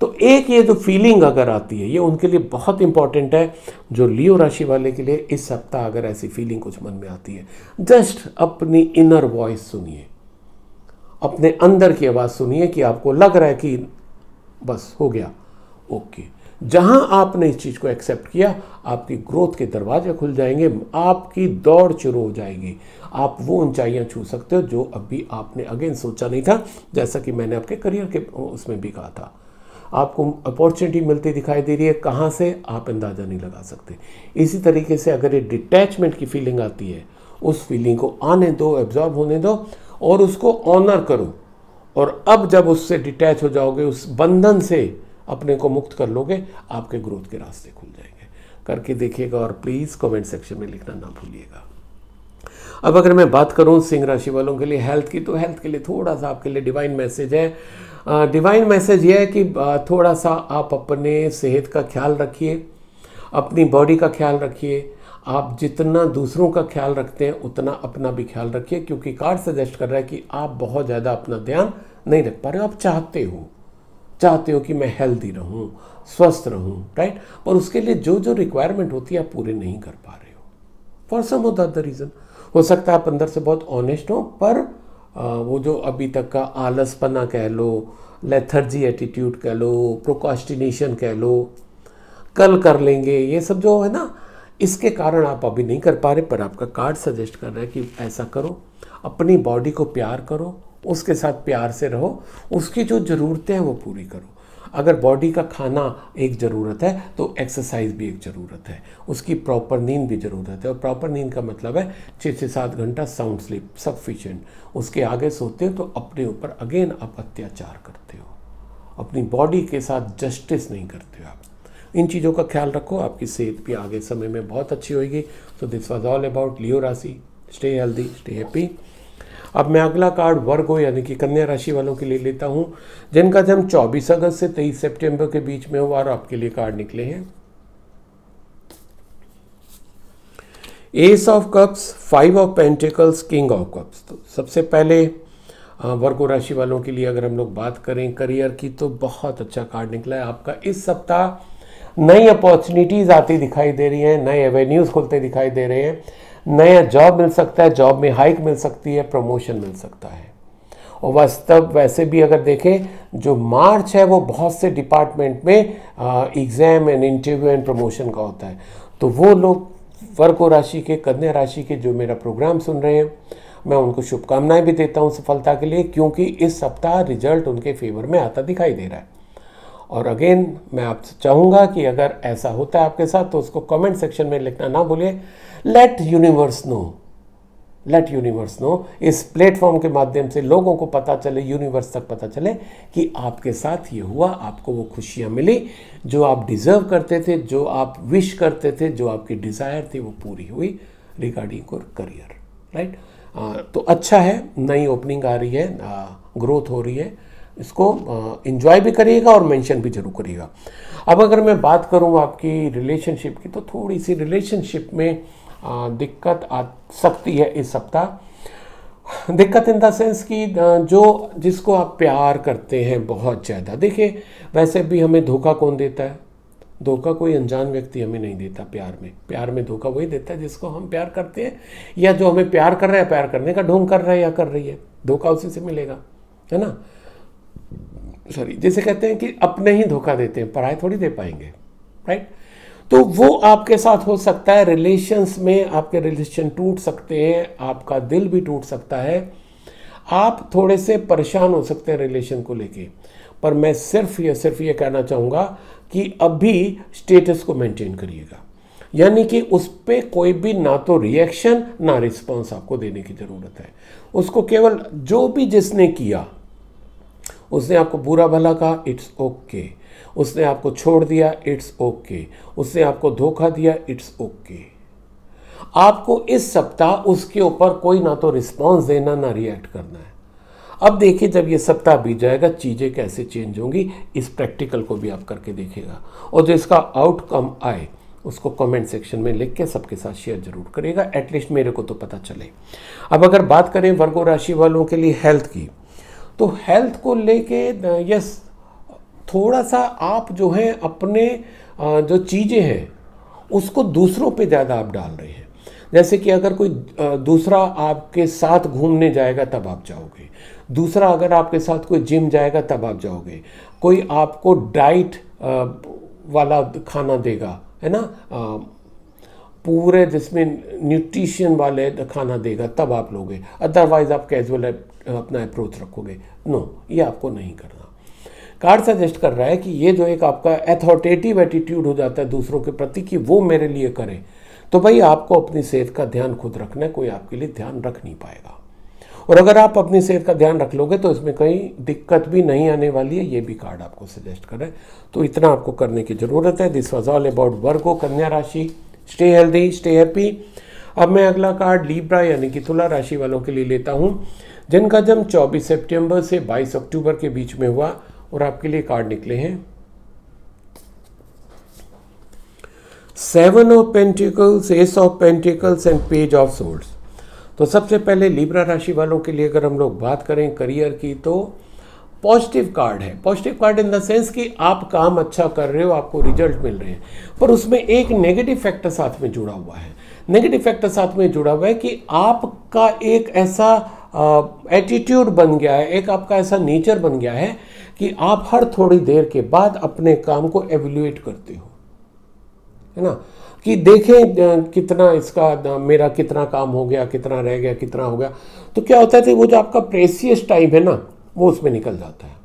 तो एक ये जो फीलिंग अगर आती है ये उनके लिए बहुत इंपॉर्टेंट है जो लियो राशि वाले के लिए इस सप्ताह अगर ऐसी फीलिंग कुछ मन में आती है जस्ट अपनी इनर वॉइस सुनिए अपने अंदर की आवाज़ सुनिए कि आपको लग रहा है कि बस हो गया ओके जहां आपने इस चीज़ को एक्सेप्ट किया आपकी ग्रोथ के दरवाजे खुल जाएंगे आपकी दौड़ शुरू हो जाएगी आप वो ऊंचाइयां छू सकते हो जो अभी आपने अगेन सोचा नहीं था जैसा कि मैंने आपके करियर के उसमें भी कहा था आपको अपॉर्चुनिटी मिलती दिखाई दे रही है कहाँ से आप अंदाज़ा नहीं लगा सकते इसी तरीके से अगर ये डिटैचमेंट की फीलिंग आती है उस फीलिंग को आने दो एब्जॉर्ब होने दो और उसको ऑनर करो और अब जब उससे डिटैच हो जाओगे उस बंधन से अपने को मुक्त कर लोगे आपके ग्रोथ के रास्ते खुल जाएंगे करके देखिएगा और प्लीज़ कमेंट सेक्शन में लिखना ना भूलिएगा अब अगर मैं बात करूं सिंह राशि वालों के लिए हेल्थ की तो हेल्थ के लिए थोड़ा सा आपके लिए डिवाइन मैसेज है डिवाइन मैसेज यह है कि थोड़ा सा आप अपने सेहत का ख्याल रखिए अपनी बॉडी का ख्याल रखिए आप जितना दूसरों का ख्याल रखते हैं उतना अपना भी ख्याल रखिए क्योंकि कार्ड सजेस्ट कर रहा है कि आप बहुत ज़्यादा अपना ध्यान नहीं रख पा रहे हो आप चाहते हो चाहते हो कि मैं हेल्दी रहूँ स्वस्थ रहूँ राइट और उसके लिए जो जो रिक्वायरमेंट होती है आप पूरे नहीं कर पा रहे हो फॉर सम होता द रीज़न हो सकता है आप अंदर से बहुत ऑनेस्ट हो पर आ, वो जो अभी तक का आलसपना कह लो लेथर्जी एटीट्यूड कह लो प्रोकास्टिनेशन कह लो कल कर लेंगे ये सब जो है ना इसके कारण आप अभी नहीं कर पा रहे पर आपका कार्ड सजेस्ट कर रहा है कि ऐसा करो अपनी बॉडी को प्यार करो उसके साथ प्यार से रहो उसकी जो ज़रूरतें हैं वो पूरी करो अगर बॉडी का खाना एक ज़रूरत है तो एक्सरसाइज भी एक ज़रूरत है उसकी प्रॉपर नींद भी ज़रूरत है और प्रॉपर नींद का मतलब है छः से सात घंटा साउंड स्लीप सफिशेंट उसके आगे सोते हो तो अपने ऊपर अगेन आप अत्याचार करते हो अपनी बॉडी के साथ जस्टिस नहीं करते हो आप इन चीज़ों का ख्याल रखो आपकी सेहत भी आगे समय में बहुत अच्छी होगी so this was all about Leo राशि स्टे हेल्दी स्टे हैप्पी अब मैं अगला कार्ड वर्गो यानी कि कन्या राशि वालों के लिए लेता हूँ जिनका जन्म 24 अगस्त से 23 सितंबर के बीच में हुआ और आपके लिए कार्ड निकले हैं ace of cups five of pentacles king of cups तो सबसे पहले वर्गो राशि वालों के लिए अगर हम लोग बात करें करियर की तो बहुत अच्छा कार्ड निकला है आपका इस सप्ताह नई अपॉर्चुनिटीज़ आती दिखाई दे रही हैं नए एवेन्यूज़ खुलते दिखाई दे रहे हैं नया जॉब मिल सकता है जॉब में हाइक मिल सकती है प्रमोशन मिल सकता है और वास्तव वैसे भी अगर देखें जो मार्च है वो बहुत से डिपार्टमेंट में exam and interview and promotion का होता है तो वो लोग वर्को राशि के कन्या राशि के जो मेरा प्रोग्राम सुन रहे हैं मैं उनको शुभकामनाएं भी देता हूँ सफलता के लिए क्योंकि इस सप्ताह रिजल्ट उनके फेवर में आता दिखाई दे रहा है और अगेन मैं आप चाहूँगा कि अगर ऐसा होता है आपके साथ तो उसको कमेंट सेक्शन में लिखना ना भूलिए let universe know let universe know इस प्लेटफॉर्म के माध्यम से लोगों को पता चले यूनिवर्स तक पता चले कि आपके साथ ये हुआ आपको वो खुशियाँ मिली जो आप डिज़र्व करते थे जो आप विश करते थे जो आपकी डिज़ायर थी वो पूरी हुई रिगार्डिंग योर करियर राइट तो अच्छा है नई ओपनिंग आ रही है ग्रोथ हो रही है इसको इन्जॉय भी करिएगा और मेंशन भी जरूर करिएगा अब अगर मैं बात करूँ आपकी रिलेशनशिप की तो थोड़ी सी रिलेशनशिप में दिक्कत आ सकती है इस सप्ताह दिक्कत इन द सेंस कि जो जिसको आप प्यार करते हैं बहुत ज़्यादा देखिए वैसे भी हमें धोखा कौन देता है धोखा कोई अनजान व्यक्ति हमें नहीं देता प्यार में प्यार में धोखा वही देता है जिसको हम प्यार करते हैं या जो हमें प्यार कर रहा है प्यार करने का ढोंग कर रहा है या कर रही है धोखा उसी से मिलेगा है ना सॉरी जैसे कहते हैं कि अपने ही धोखा देते हैं पढ़ाई थोड़ी दे पाएंगे राइट तो वो आपके साथ हो सकता है रिलेशंस में आपके रिलेशन टूट सकते हैं आपका दिल भी टूट सकता है आप थोड़े से परेशान हो सकते हैं रिलेशन को लेके पर मैं सिर्फ ये सिर्फ ये कहना चाहूँगा कि अभी स्टेटस को मेंटेन करिएगा यानी कि उस पर कोई भी ना तो रिएक्शन ना रिस्पॉन्स आपको देने की ज़रूरत है उसको केवल जो भी जिसने किया उसने आपको बुरा भला कहा इट्स ओके उसने आपको छोड़ दिया इट्स ओके उसने आपको धोखा दिया इट्स ओके आपको इस सप्ताह उसके ऊपर कोई ना तो रिस्पॉन्स देना ना रिएक्ट करना है अब देखिए जब ये सप्ताह बीत जाएगा चीज़ें कैसे चेंज होंगी इस प्रैक्टिकल को भी आप करके देखेगा और जो इसका आउटकम आए उसको कमेंट सेक्शन में लिख के सबके साथ शेयर जरूर करिएगा एटलीस्ट मेरे को तो पता चले अब अगर बात करें वर्गो राशि वालों के लिए हेल्थ की तो हेल्थ को लेके यस थोड़ा सा आप जो है अपने जो चीज़ें हैं उसको दूसरों पे ज़्यादा आप डाल रहे हैं जैसे कि अगर कोई दूसरा आपके साथ घूमने जाएगा तब आप जाओगे दूसरा अगर आपके साथ कोई जिम जाएगा तब आप जाओगे कोई आपको डाइट वाला खाना देगा है ना पूरे जिसमें न्यूट्रिशन वाले खाना देगा तब आप लोगे अदरवाइज़ आप कैजुअल अपना अप्रोच रखोगे नो ये आपको नहीं करना कार्ड सजेस्ट कर रहा है कि ये जो एक आपका एथॉरिटेटिव एटीट्यूड हो जाता है दूसरों के प्रति कि वो मेरे लिए करें तो भाई आपको अपनी सेहत का ध्यान खुद रखना है कोई आपके लिए ध्यान रख नहीं पाएगा और अगर आप अपनी सेहत का ध्यान रख लोगे तो इसमें कहीं दिक्कत भी नहीं आने वाली है ये भी कार्ड आपको सजेस्ट करें तो इतना आपको करने की ज़रूरत है this was all about Virgo कन्या राशि स्टे हेल्दी स्टे हैप्पी अब मैं अगला कार्ड लीब्रा यानी कि तुला राशि वालों के लिए लेता हूँ जिनका जन्म 24 सितंबर से 22 अक्टूबर के बीच में हुआ और आपके लिए कार्ड निकले हैं seven of pentacles ace of pentacles and page of swords तो सबसे पहले लीब्रा राशि वालों के लिए अगर हम लोग बात करें करियर की तो पॉजिटिव कार्ड है positive card in the sense कि आप काम अच्छा कर रहे हो आपको रिजल्ट मिल रहे हैं पर उसमें एक नेगेटिव फैक्टर साथ में जुड़ा हुआ है नेगेटिव फैक्टर साथ में जुड़ा हुआ है कि आपका एक ऐसा एटीट्यूड बन गया है एक आपका ऐसा नेचर बन गया है कि आप हर थोड़ी देर के बाद अपने काम को एवेल्युएट करते हो है ना कि देखें कितना इसका मेरा कितना काम हो गया कितना रह गया कितना हो गया तो क्या होता है कि वो जो आपका प्रेसियस टाइम है ना वो उसमें निकल जाता है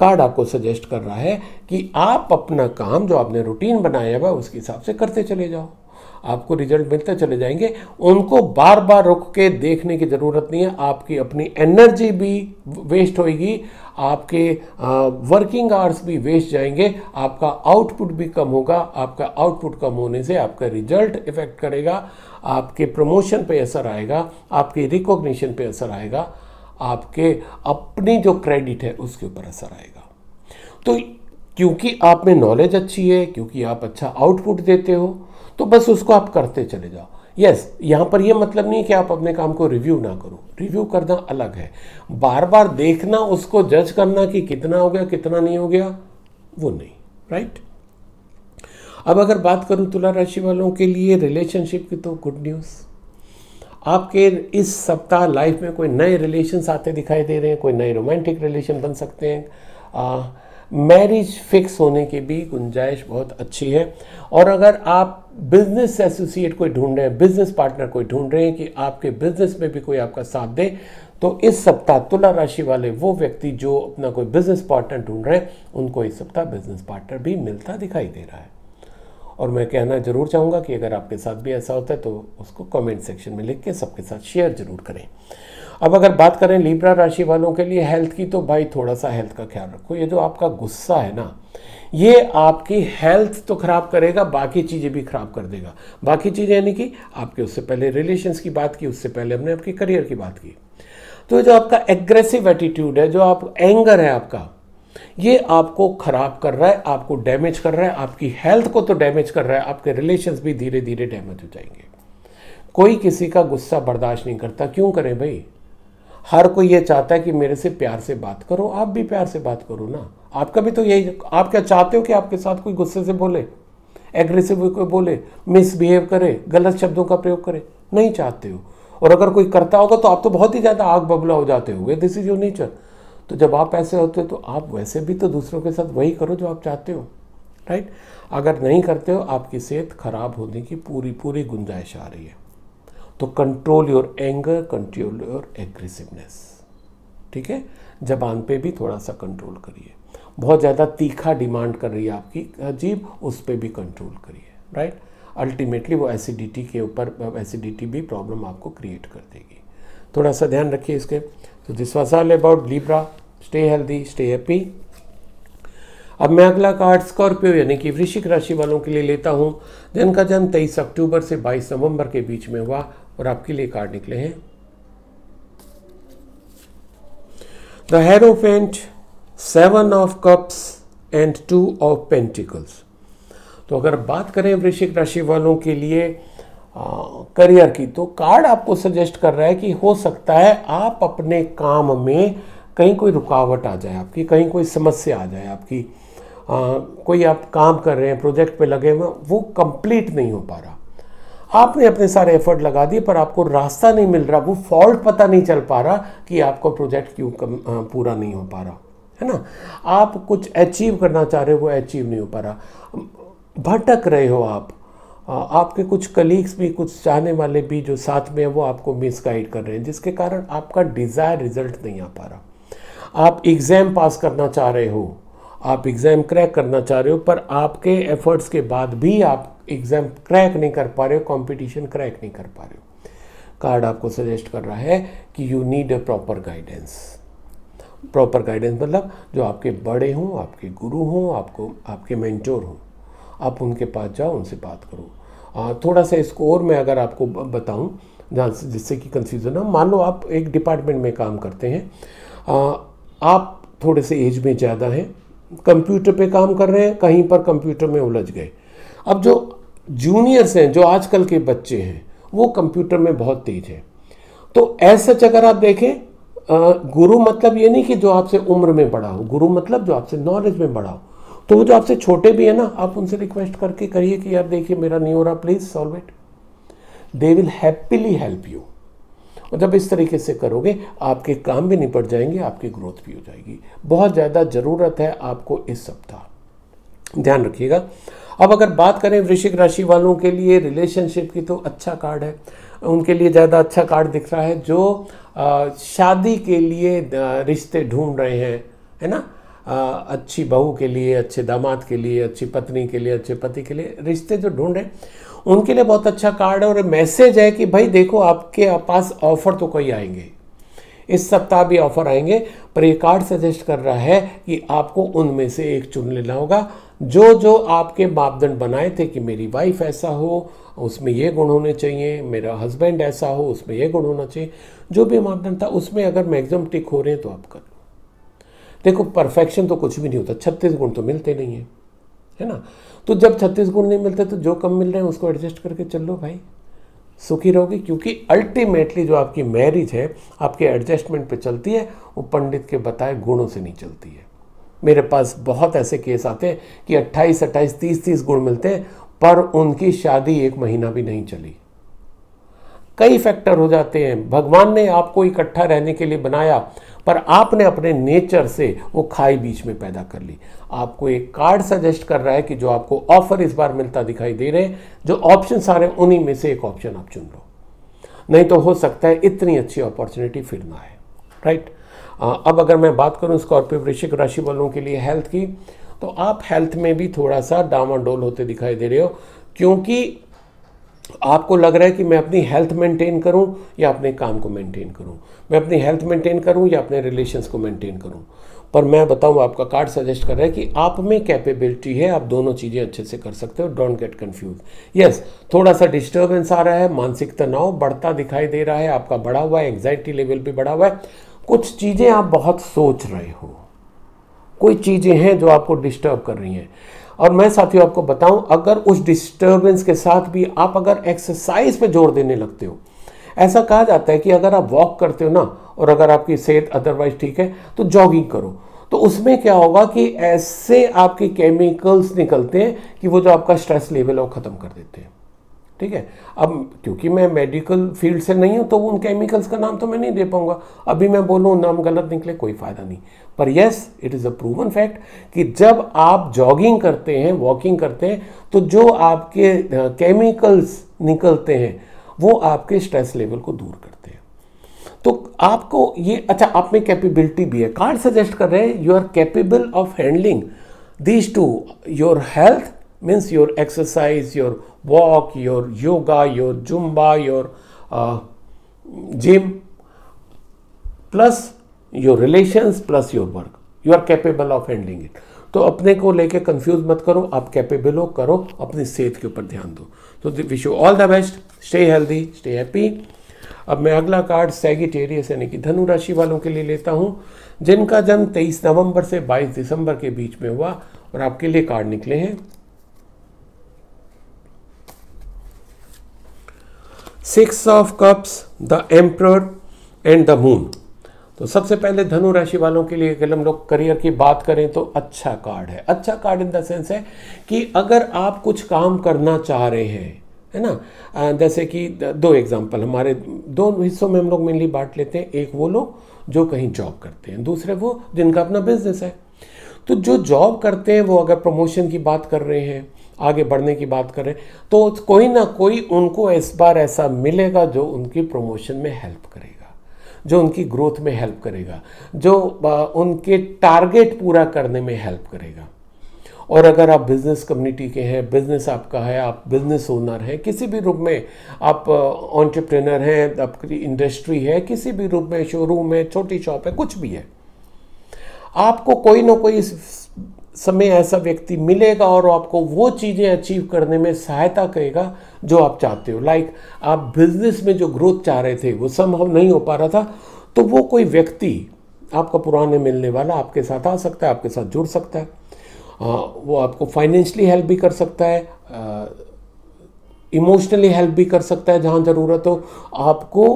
कार्ड आपको सजेस्ट कर रहा है कि आप अपना काम जो आपने रूटीन बनाया हुआ उसके हिसाब से करते चले जाओ आपको रिजल्ट मिलते चले जाएंगे उनको बार बार रुक के देखने की ज़रूरत नहीं है आपकी अपनी एनर्जी भी वेस्ट होगी आपके वर्किंग आवर्स भी वेस्ट जाएंगे आपका आउटपुट भी कम होगा आपका आउटपुट कम होने से आपका रिजल्ट इफेक्ट करेगा आपके प्रमोशन पे असर आएगा आपकी रिकॉग्निशन पे असर आएगा आपके अपनी जो क्रेडिट है उसके ऊपर असर आएगा तो क्योंकि आप में नॉलेज अच्छी है क्योंकि आप अच्छा आउटपुट देते हो तो बस उसको आप करते चले जाओ यस yes, यहाँ पर यह मतलब नहीं कि आप अपने काम को रिव्यू ना करो रिव्यू करना अलग है बार बार देखना उसको जज करना कि कितना हो गया कितना नहीं हो गया वो नहीं राइट अब अगर बात करूँ तुला राशि वालों के लिए रिलेशनशिप की तो गुड न्यूज़ आपके इस सप्ताह लाइफ में कोई नए रिलेशन्स आते दिखाई दे रहे हैं कोई नए रोमांटिक रिलेशन बन सकते हैं मैरिज फिक्स होने की भी गुंजाइश बहुत अच्छी है और अगर आप बिजनेस एसोसिएट कोई ढूंढ रहे हैं बिजनेस पार्टनर कोई ढूंढ रहे हैं कि आपके बिजनेस में भी कोई आपका साथ दे तो इस सप्ताह तुला राशि वाले वो व्यक्ति जो अपना कोई बिजनेस पार्टनर ढूंढ रहे हैं उनको इस सप्ताह बिजनेस पार्टनर भी मिलता दिखाई दे रहा है और मैं कहना ज़रूर चाहूँगा कि अगर आपके साथ भी ऐसा होता है तो उसको कमेंट सेक्शन में लिख के सबके साथ शेयर ज़रूर करें अब अगर बात करें लीब्रा राशि वालों के लिए हेल्थ की तो भाई थोड़ा सा हेल्थ का ख्याल रखो ये जो आपका गुस्सा है ना ये आपकी हेल्थ तो ख़राब करेगा बाकी चीज़ें भी ख़राब कर देगा बाकी चीज़ें यानी कि आपके उससे पहले रिलेशंस की बात की उससे पहले हमने आपकी करियर की बात की तो जो आपका एग्रेसिव एटीट्यूड है जो आप एंगर है आपका ये आपको खराब कर रहा है आपको डैमेज कर रहा है आपकी हेल्थ को तो डैमेज कर रहा है आपके रिलेशंस भी धीरे धीरे डैमेज हो जाएंगे कोई किसी का गुस्सा बर्दाश्त नहीं करता क्यों करें भाई हर कोई ये चाहता है कि मेरे से प्यार से बात करो आप भी प्यार से बात करो ना आपका भी तो यही आप क्या चाहते हो कि आपके साथ कोई गुस्से से बोले एग्रेसिव कोई बोले मिसबिहेव करे गलत शब्दों का प्रयोग करे नहीं चाहते हो और अगर कोई करता होगा तो आप तो बहुत ही ज़्यादा आग बबला हो जाते होंगे दिस इज योर नेचर तो जब आप ऐसे होते हो तो आप वैसे भी तो दूसरों के साथ वही करो जो आप चाहते हो राइट अगर नहीं करते हो आपकी सेहत खराब होने की पूरी पूरी गुंजाइश आ रही है तो control your anger control your aggressiveness ठीक है जबान पे भी थोड़ा सा कंट्रोल करिए बहुत ज़्यादा तीखा डिमांड कर रही है आपकी अजीब उस पर भी कंट्रोल करिए राइट अल्टीमेटली वो एसिडिटी के ऊपर एसिडिटी भी प्रॉब्लम आपको क्रिएट कर देगी थोड़ा सा ध्यान रखिए इसके तो this was all about Libra stay healthy stay happy अब मैं अगला कार्ड स्कॉर्पियो यानी कि वृश्चिक राशि वालों के लिए लेता हूँ जिनका जन्म तेईस अक्टूबर से बाईस नवंबर के बीच में हुआ और आपके लिए कार्ड निकले हैं the paint seven of cups and two of pentacles तो अगर बात करें वृश्चिक राशि वालों के लिए करियर की तो कार्ड आपको सजेस्ट कर रहा है कि हो सकता है आप अपने काम में कहीं कोई रुकावट आ जाए आपकी कहीं कोई समस्या आ जाए आपकी आ, कोई आप काम कर रहे हैं प्रोजेक्ट पे लगे हुए वो कंप्लीट नहीं हो पा रहा आपने अपने सारे एफर्ट लगा दिए पर आपको रास्ता नहीं मिल रहा वो फॉल्ट पता नहीं चल पा रहा कि आपका प्रोजेक्ट क्यों कम, आ, पूरा नहीं हो पा रहा है ना आप कुछ अचीव करना चाह रहे हो वो अचीव नहीं हो पा रहा भटक रहे हो आप आपके कुछ कलीग्स भी कुछ चाहने वाले भी जो साथ में हैं वो आपको मिसगाइड कर रहे हैं जिसके कारण आपका डिज़ायर रिजल्ट नहीं आ पा रहा आप एग्ज़ाम पास करना चाह रहे हो आप एग्ज़ाम क्रैक करना चाह रहे हो पर आपके एफर्ट्स के बाद भी आप एग्ज़ाम क्रैक नहीं कर पा रहे हो कॉम्पिटिशन क्रैक नहीं कर पा रहे हो कार्ड आपको सजेस्ट कर रहा है कि you need a proper guidance proper guidance मतलब जो आपके बड़े हों आपके गुरु हों आपको आपके मेंटोर हों आप उनके पास जाओ उनसे बात करो आ, थोड़ा सा इसको और मैं अगर आपको बताऊं जहाँ जिससे कि कन्फ्यूज़न है मान लो आप एक डिपार्टमेंट में काम करते हैं आ, आप थोड़े से एज में ज़्यादा हैं कंप्यूटर पे काम कर रहे हैं कहीं पर कंप्यूटर में उलझ गए अब जो जूनियर्स हैं जो आजकल के बच्चे हैं वो कंप्यूटर में बहुत तेज हैं तो ऐसा अगर आप देखें गुरु मतलब ये नहीं कि जो आपसे उम्र में बड़ा हो गुरु मतलब जो आपसे नॉलेज में बड़ा हो तो वो जो आपसे छोटे भी है ना आप उनसे रिक्वेस्ट करके करिए कि यार देखिए मेरा नहीं हो रहा please solve it they will happily help you और जब इस तरीके से करोगे आपके काम भी निपट जाएंगे आपकी ग्रोथ भी हो जाएगी बहुत ज़्यादा ज़रूरत है आपको इस सप्ताह ध्यान रखिएगा अब अगर बात करें वृश्चिक राशि वालों के लिए रिलेशनशिप की तो अच्छा कार्ड है उनके लिए ज़्यादा अच्छा कार्ड दिख रहा है जो शादी के लिए रिश्ते ढूंढ रहे हैं है ना अच्छी बहू के लिए अच्छे दामाद के लिए अच्छी पत्नी के लिए अच्छे पति के लिए रिश्ते जो ढूंढे उनके लिए बहुत अच्छा कार्ड है और मैसेज है कि भाई देखो आपके पास ऑफर तो कोई आएंगे इस सप्ताह भी ऑफर आएंगे पर ये कार्ड सजेस्ट कर रहा है कि आपको उनमें से एक चुन लेना होगा जो जो आपके मापदंड बनाए थे कि मेरी वाइफ ऐसा हो उसमें ये गुण होने चाहिए मेरा हस्बैंड ऐसा हो उसमें ये गुण होना चाहिए जो भी मापदंड था उसमें अगर मैक्सिमम टिक हो रहे हैं तो आप करो देखो परफेक्शन तो कुछ भी नहीं होता छत्तीस गुण तो मिलते नहीं है है ना तो जब छत्तीस गुण नहीं मिलते तो जो कम मिल रहे हैं उसको एडजस्ट करके चल लो भाई सुखी रहोगे क्योंकि अल्टीमेटली जो आपकी मैरिज है आपके एडजस्टमेंट पे चलती है वो पंडित के बताए गुणों से नहीं चलती है मेरे पास बहुत ऐसे केस आते हैं कि 28, 28, 30, 30 गुण मिलते हैं पर उनकी शादी एक महीना भी नहीं चली कई फैक्टर हो जाते हैं भगवान ने आपको इकट्ठा रहने के लिए बनाया पर आपने अपने नेचर से वो खाई बीच में पैदा कर ली आपको एक कार्ड सजेस्ट कर रहा है कि जो आपको ऑफर इस बार मिलता दिखाई दे रहे हैं जो ऑप्शन आ रहे हैं उन्हीं में से एक ऑप्शन आप चुन लो नहीं तो हो सकता है इतनी अच्छी अपॉर्चुनिटी फिर ना है राइट अब अगर मैं बात करूं स्कॉर्पियो वृश्चिक राशि वालों के लिए हेल्थ की तो आप हेल्थ में भी थोड़ा सा डामाडोल होते दिखाई दे रहे हो क्योंकि आपको लग रहा है कि मैं अपनी हेल्थ मेंटेन करूं या अपने काम को मेंटेन करूं मैं अपनी हेल्थ मेंटेन करूं या अपने रिलेशंस को मेंटेन करूं पर मैं बताऊं आपका कार्ड सजेस्ट कर रहा है कि आप में कैपेबिलिटी है आप दोनों चीज़ें अच्छे से कर सकते हो डोंट गेट कंफ्यूज यस थोड़ा सा डिस्टर्बेंस आ रहा है मानसिक तनाव बढ़ता दिखाई दे रहा है आपका बढ़ा हुआ है एंग्जाइटी लेवल भी बढ़ा हुआ है कुछ चीज़ें आप बहुत सोच रहे हो कोई चीज़ें हैं जो आपको डिस्टर्ब कर रही हैं और मैं साथियों आपको बताऊं अगर उस डिस्टर्बेंस के साथ भी आप अगर एक्सरसाइज पे जोर देने लगते हो ऐसा कहा जाता है कि अगर आप वॉक करते हो ना और अगर आपकी सेहत अदरवाइज ठीक है तो जॉगिंग करो तो उसमें क्या होगा कि ऐसे आपके केमिकल्स निकलते हैं कि वो जो आपका स्ट्रेस लेवल है वो ख़त्म कर देते हैं ठीक है अब क्योंकि मैं मेडिकल फील्ड से नहीं हूं तो उन केमिकल्स का नाम तो मैं नहीं दे पाऊंगा अभी मैं बोलूं नाम गलत निकले कोई फ़ायदा नहीं पर yes it is a proven fact कि जब आप जॉगिंग करते हैं वॉकिंग करते हैं तो जो आपके केमिकल्स निकलते हैं वो आपके स्ट्रेस लेवल को दूर करते हैं तो आपको ये अच्छा आप में कैपेबिलिटी भी है कार्ड सजेस्ट कर रहे हैं you are capable of handling these two your health means your exercise your walk your yoga your Zumba your gym plus your relations plus your work you are capable of handling it तो अपने को लेके confuse मत करो आप capable हो करो अपनी सेहत के ऊपर ध्यान दो तो wish you all the best stay healthy stay happy अब मैं अगला कार्ड सैगिटेरियस यानी कि धनु राशि वालों के लिए लेता हूँ जिनका जन्म 23 नवंबर से 22 दिसंबर के बीच में हुआ और आपके लिए कार्ड निकले हैं six of cups the emperor and the moon तो सबसे पहले धनु राशि वालों के लिए अगर हम लोग करियर की बात करें तो अच्छा कार्ड है अच्छा कार्ड इन द सेंस है कि अगर आप कुछ काम करना चाह रहे हैं है ना जैसे कि दो एग्जांपल हमारे दो हिस्सों में हम लोग मेनली बांट लेते हैं एक वो लोग जो कहीं जॉब करते हैं दूसरे वो जिनका अपना बिजनेस है तो जो जॉब करते हैं वो अगर प्रमोशन की बात कर रहे हैं आगे बढ़ने की बात करें तो कोई ना कोई उनको इस बार ऐसा मिलेगा जो उनकी प्रमोशन में हेल्प करेगा जो उनकी ग्रोथ में हेल्प करेगा जो उनके टारगेट पूरा करने में हेल्प करेगा और अगर आप बिज़नेस कम्युनिटी के हैं बिज़नेस आपका है आप बिज़नेस ओनर हैं किसी भी रूप में आप ऑन्टरप्रेनर हैं आपकी इंडस्ट्री है किसी भी रूप में शोरूम है छोटी शॉप है कुछ भी है आपको कोई ना कोई समय ऐसा व्यक्ति मिलेगा और आपको वो चीज़ें अचीव करने में सहायता करेगा जो आप चाहते हो लाइक like, आप बिजनेस में जो ग्रोथ चाह रहे थे वो संभव नहीं हो पा रहा था तो वो कोई व्यक्ति आपका पुराने मिलने वाला आपके साथ आ सकता है आपके साथ जुड़ सकता है आ, वो आपको फाइनेंशली हेल्प भी कर सकता है इमोशनली हेल्प भी कर सकता है जहाँ ज़रूरत हो आपको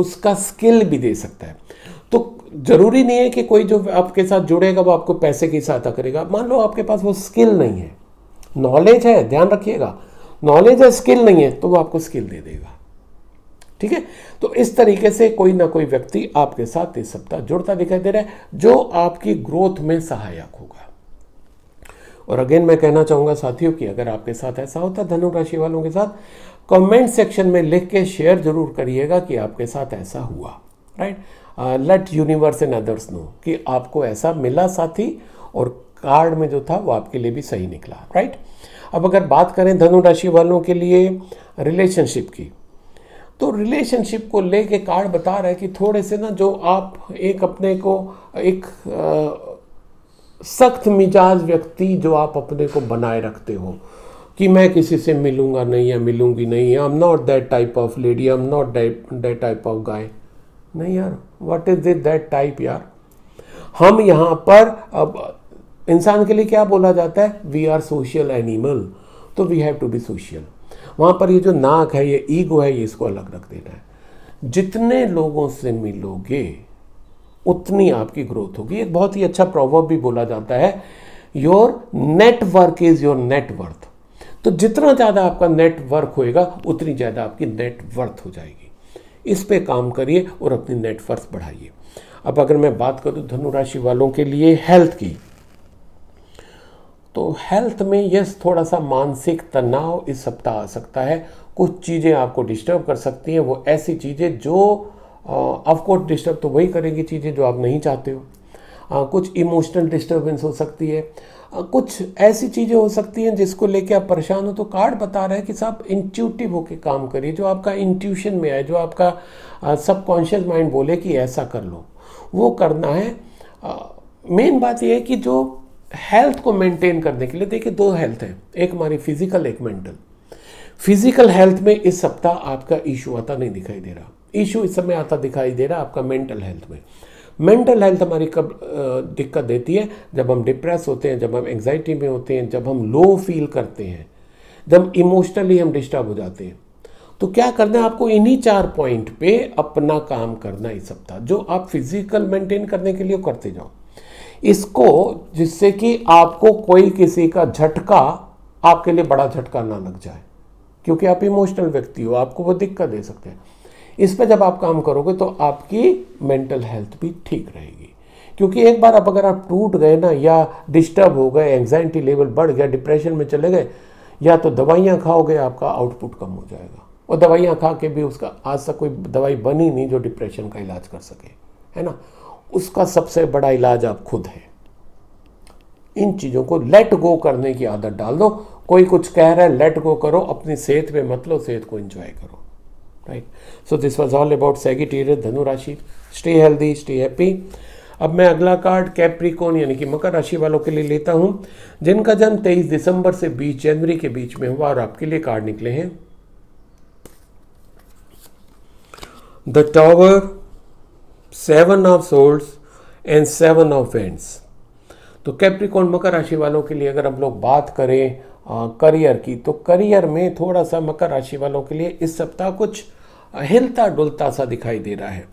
उसका स्किल भी दे सकता है जरूरी नहीं है कि कोई जो आपके साथ जुड़ेगा वो आपको पैसे की सहायता करेगा मान लो आपके पास वो स्किल नहीं है नॉलेज है ध्यान रखिएगा नॉलेज है स्किल नहीं है तो वो आपको स्किल दे देगा ठीक है तो इस तरीके से कोई ना कोई व्यक्ति आपके साथ इस सप्ताह जुड़ता दिखाई दे रहा है जो आपकी ग्रोथ में सहायक होगा और अगेन मैं कहना चाहूंगा साथियों कि अगर आपके साथ ऐसा होता है राशि वालों के साथ कमेंट सेक्शन में लिख के शेयर जरूर करिएगा कि आपके साथ ऐसा हुआ right let universe and others know कि आपको ऐसा मिला साथी और कार्ड में जो था वो आपके लिए भी सही निकला राइट अब अगर बात करें धनु राशि वालों के लिए रिलेशनशिप की तो रिलेशनशिप को लेके कार्ड बता रहा है कि थोड़े से ना जो आप एक अपने को एक सख्त मिजाज व्यक्ति जो आप अपने को बनाए रखते हो कि मैं किसी से मिलूंगा नहीं या मिलूंगी नहीं I am not that type of lady I am not that type of guy नहीं यार what is this that type यार हम यहाँ पर अब इंसान के लिए क्या बोला जाता है वी आर सोशल एनिमल तो we have to be social वहाँ पर ये जो नाक है ये ईगो है ये इसको अलग रख देना है जितने लोगों से मिलोगे उतनी आपकी ग्रोथ होगी एक बहुत ही अच्छा प्रॉवर्ब भी बोला जाता है your network is your net worth जितना ज़्यादा आपका नेटवर्क होएगा उतनी ज़्यादा आपकी नेटवर्थ हो जाएगी इस पे काम करिए और अपनी नेटवर्थ बढ़ाइए अब अगर मैं बात धनु धनुराशि वालों के लिए हेल्थ की तो हेल्थ में यस थोड़ा सा मानसिक तनाव इस सप्ताह आ सकता है कुछ चीज़ें आपको डिस्टर्ब कर सकती हैं वो ऐसी चीज़ें जो ऑफकोर्स डिस्टर्ब तो वही करेंगी चीज़ें जो आप नहीं चाहते हो आ, कुछ इमोशनल डिस्टर्बेंस हो सकती है कुछ ऐसी चीज़ें हो सकती हैं जिसको लेके आप परेशान हो तो कार्ड बता रहा है कि साहब इंट्यूटिव होकर काम करिए जो आपका इंट्यूशन में आए जो आपका सबकॉन्शियस माइंड बोले कि ऐसा कर लो वो करना है मेन बात यह है कि जो हेल्थ को मेंटेन करने के लिए देखिए दो हेल्थ है एक हमारी फिजिकल एक मेंटल फिजिकल हेल्थ में इस सप्ताह आपका इशू आता नहीं दिखाई दे रहा इशू इस समय आता दिखाई दे रहा आपका मेंटल हेल्थ में मेंटल हेल्थ हमारी कब दिक्कत देती है जब हम डिप्रेस होते हैं जब हम एंग्जाइटी में होते हैं जब हम लो फील करते हैं जब इमोशनली हम डिस्टर्ब हो जाते हैं तो क्या करना है आपको इन्हीं चार पॉइंट पे अपना काम करना इस था जो आप फिजिकल मेंटेन करने के लिए करते जाओ इसको जिससे कि आपको कोई किसी का झटका आपके लिए बड़ा झटका ना लग जाए क्योंकि आप इमोशनल व्यक्ति हो आपको वो दिक्कत दे सकते हैं इस पर जब आप काम करोगे तो आपकी मेंटल हेल्थ भी ठीक रहेगी क्योंकि एक बार आप अगर आप टूट गए ना या डिस्टर्ब हो गए एंग्जाइटी लेवल बढ़ गया डिप्रेशन में चले गए या तो दवाइयाँ खाओगे आपका आउटपुट कम हो जाएगा और दवाइयाँ खा के भी उसका आज तक कोई दवाई बनी नहीं जो डिप्रेशन का इलाज कर सके है ना उसका सबसे बड़ा इलाज आप खुद है इन चीज़ों को लेट गो करने की आदत डाल दो कोई कुछ कह रहा है लेट गो करो अपनी सेहत पे मत लो सेहत को एंजॉय करो right so this was all about Sagittarius धनु राशि स्टे हेल्दी स्टे हैप्पी अब मैं अगला कार्ड कैप्रिकोन यानी कि मकर राशि वालों के लिए लेता हूं जिनका जन्म 23 दिसंबर से 20 जनवरी के बीच में हुआ और आपके लिए कार्ड निकले हैं the tower seven of souls and seven of ends तो कैप्रिकॉन मकर राशि वालों के लिए अगर हम लोग बात करें करियर की तो करियर में थोड़ा सा मकर राशि वालों के लिए इस सप्ताह कुछ हिलता डुलता सा दिखाई दे रहा है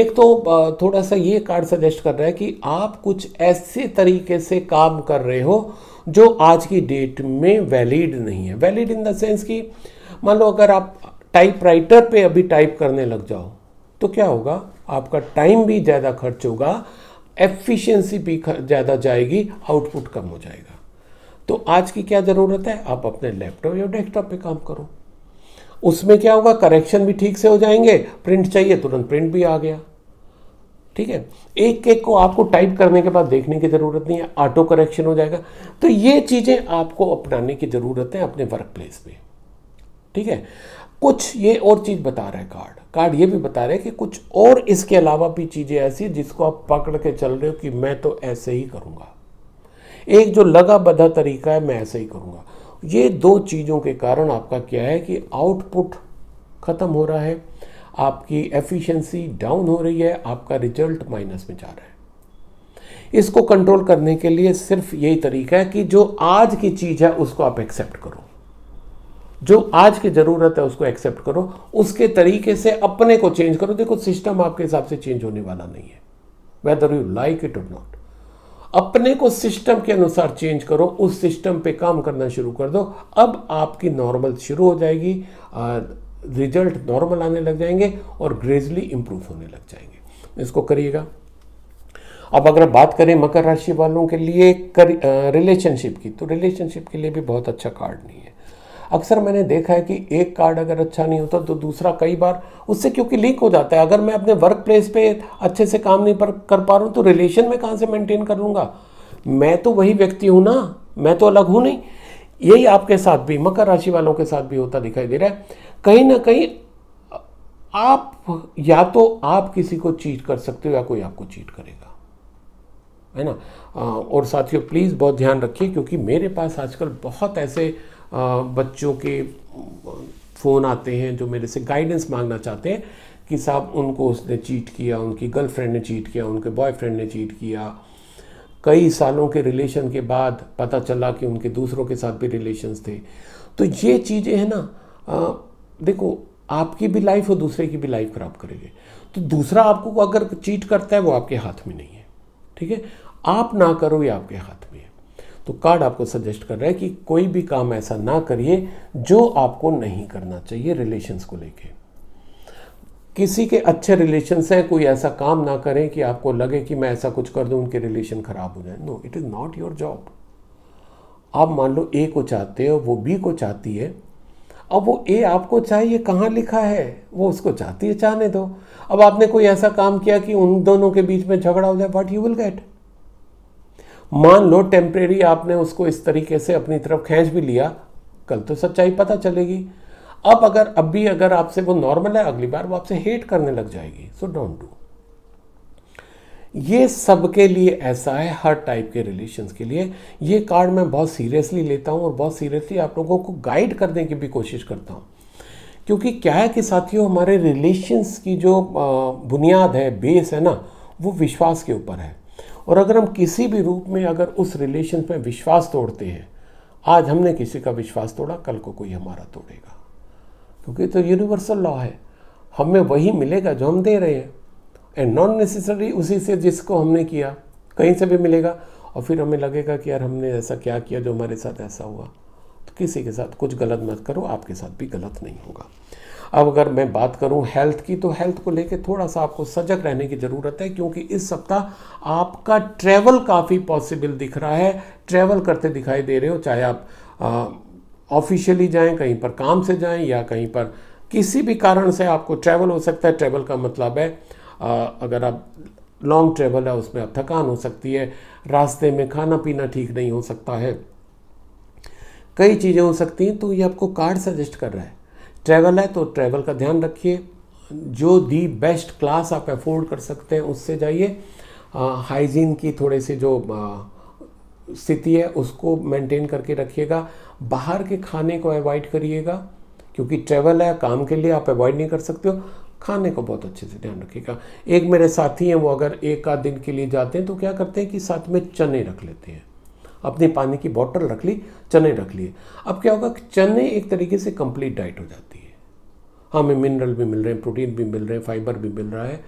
एक तो थोड़ा सा ये कार्ड सजेस्ट कर रहा है कि आप कुछ ऐसे तरीके से काम कर रहे हो जो आज की डेट में वैलिड नहीं है वैलिड इन द सेंस कि मान लो अगर आप टाइपराइटर पे अभी टाइप करने लग जाओ तो क्या होगा आपका टाइम भी ज़्यादा खर्च होगा एफिशिएंसी भी ज़्यादा जाएगी आउटपुट कम हो जाएगा तो आज की क्या ज़रूरत है आप अपने लैपटॉप या डेस्कटॉप पे काम करो उसमें क्या होगा करेक्शन भी ठीक से हो जाएंगे प्रिंट चाहिए तुरंत प्रिंट भी आ गया ठीक है एक एक को आपको टाइप करने के बाद देखने की ज़रूरत नहीं है ऑटो करेक्शन हो जाएगा तो ये चीज़ें आपको अपनाने की ज़रूरत है अपने वर्क प्लेस में ठीक है कुछ ये और चीज़ बता रहा है कार्ड कार्ड ये भी बता रहे हैं कि कुछ और इसके अलावा भी चीज़ें ऐसी जिसको आप पकड़ के चल रहे हो कि मैं तो ऐसे ही करूँगा एक जो लगा बधा तरीका है मैं ऐसे ही करूँगा ये दो चीज़ों के कारण आपका क्या है कि आउटपुट ख़त्म हो रहा है आपकी एफिशिएंसी डाउन हो रही है आपका रिजल्ट माइनस में जा रहा है इसको कंट्रोल करने के लिए सिर्फ यही तरीका है कि जो आज की चीज़ है उसको आप एक्सेप्ट करो जो आज की ज़रूरत है उसको एक्सेप्ट करो उसके तरीके से अपने को चेंज करो देखो सिस्टम आपके हिसाब से चेंज होने वाला नहीं है वेदर यू लाइक इट और नॉट अपने को सिस्टम के अनुसार चेंज करो उस सिस्टम पे काम करना शुरू कर दो अब आपकी नॉर्मल शुरू हो जाएगी रिजल्ट नॉर्मल आने लग जाएंगे और ग्रेजुअली इम्प्रूव होने लग जाएंगे इसको करिएगा अब अगर बात करें मकर राशि वालों के लिए कर रिलेशनशिप की तो रिलेशनशिप के लिए भी बहुत अच्छा कार्ड नहीं है अक्सर मैंने देखा है कि एक कार्ड अगर अच्छा नहीं होता तो दूसरा कई बार उससे क्योंकि लीक हो जाता है अगर मैं अपने वर्क प्लेस पर अच्छे से काम नहीं पर कर पा रहा हूँ तो रिलेशन में कहाँ से मेनटेन कर लूँगा मैं तो वही व्यक्ति हूँ ना मैं तो अलग हूँ नहीं यही आपके साथ भी मकर राशि वालों के साथ भी होता दिखाई दे रहा है कहीं ना कहीं आप या तो आप किसी को चीट कर सकते हो या कोई आपको चीट करेगा है ना और साथियों प्लीज़ बहुत ध्यान रखिए क्योंकि मेरे पास आजकल बहुत ऐसे बच्चों के फ़ोन आते हैं जो मेरे से गाइडेंस मांगना चाहते हैं कि साहब उनको उसने चीट किया उनकी गर्लफ्रेंड ने चीट किया उनके बॉयफ्रेंड ने चीट किया कई सालों के रिलेशन के बाद पता चला कि उनके दूसरों के साथ भी रिलेशंस थे तो ये चीज़ें हैं ना आ, देखो आपकी भी लाइफ और दूसरे की भी लाइफ ख़राब करेगी तो दूसरा आपको अगर चीट करता है वो आपके हाथ में नहीं है ठीक है आप ना करो ये आपके हाथ में है तो कार्ड आपको सजेस्ट कर रहा है कि कोई भी काम ऐसा ना करिए जो आपको नहीं करना चाहिए रिलेशंस को लेके किसी के अच्छे रिलेशंस हैं कोई ऐसा काम ना करें कि आपको लगे कि मैं ऐसा कुछ कर दूं उनके रिलेशन खराब हो जाए no it is not your job आप मान लो ए को चाहते हो वो बी को चाहती है अब वो ए आपको चाहिए कहाँ लिखा है वो उसको चाहती है चाहने दो अब आपने कोई ऐसा काम किया कि उन दोनों के बीच में झगड़ा हो जाए वट यू विल गेट मान लो टेम्परेरी आपने उसको इस तरीके से अपनी तरफ खींच भी लिया कल तो सच्चाई पता चलेगी अब अगर अब भी अगर आपसे वो नॉर्मल है अगली बार वो आपसे हेट करने लग जाएगी सो डोंट डू ये सबके लिए ऐसा है हर टाइप के रिलेशंस के लिए ये कार्ड मैं बहुत सीरियसली लेता हूँ और बहुत सीरियसली आप लोगों को गाइड करने की भी कोशिश करता हूँ क्योंकि क्या है कि साथियों हमारे रिलेशंस की जो बुनियाद है बेस है ना वो विश्वास के ऊपर है और अगर हम किसी भी रूप में अगर उस रिलेशन पर विश्वास तोड़ते हैं आज हमने किसी का विश्वास तोड़ा कल को कोई हमारा तोड़ेगा क्योंकि तो यूनिवर्सल लॉ है हमें वही मिलेगा जो हम दे रहे हैं एंड नॉन नेसेसरी उसी से जिसको हमने किया कहीं से भी मिलेगा और फिर हमें लगेगा कि यार हमने ऐसा क्या किया जो हमारे साथ ऐसा हुआ तो किसी के साथ कुछ गलत मत करो आपके साथ भी गलत नहीं होगा अब अगर मैं बात करूं हेल्थ की तो हेल्थ को लेके थोड़ा सा आपको सजग रहने की ज़रूरत है क्योंकि इस सप्ताह आपका ट्रैवल काफ़ी पॉसिबल दिख रहा है ट्रैवल करते दिखाई दे रहे हो चाहे आप ऑफिशियली जाएं कहीं पर काम से जाएं या कहीं पर किसी भी कारण से आपको ट्रैवल हो सकता है ट्रैवल का मतलब है आ, अगर आप लॉन्ग ट्रैवल है उसमें आप थकान हो सकती है रास्ते में खाना पीना ठीक नहीं हो सकता है कई चीज़ें हो सकती हैं तो ये आपको कार्ड सजेस्ट कर रहा है ट्रैवल है तो ट्रैवल का ध्यान रखिए जो दी बेस्ट क्लास आप अफोर्ड कर सकते हैं उससे जाइए हाइजीन की थोड़े से जो स्थिति है उसको मेंटेन करके रखिएगा बाहर के खाने को अवॉइड करिएगा क्योंकि ट्रैवल है काम के लिए आप अवॉइड नहीं कर सकते हो खाने को बहुत अच्छे से ध्यान रखिएगा एक मेरे साथी हैं वो अगर एक आध दिन के लिए जाते हैं तो क्या करते हैं कि साथ में चने रख लेते हैं अपनी पानी की बॉटल रख ली चने रख लिए अब क्या होगा चने एक तरीके से कंप्लीट डाइट हो जाती है हाँ, हमें मिनरल भी मिल रहे हैं प्रोटीन भी मिल रहे हैं फाइबर भी मिल रहा है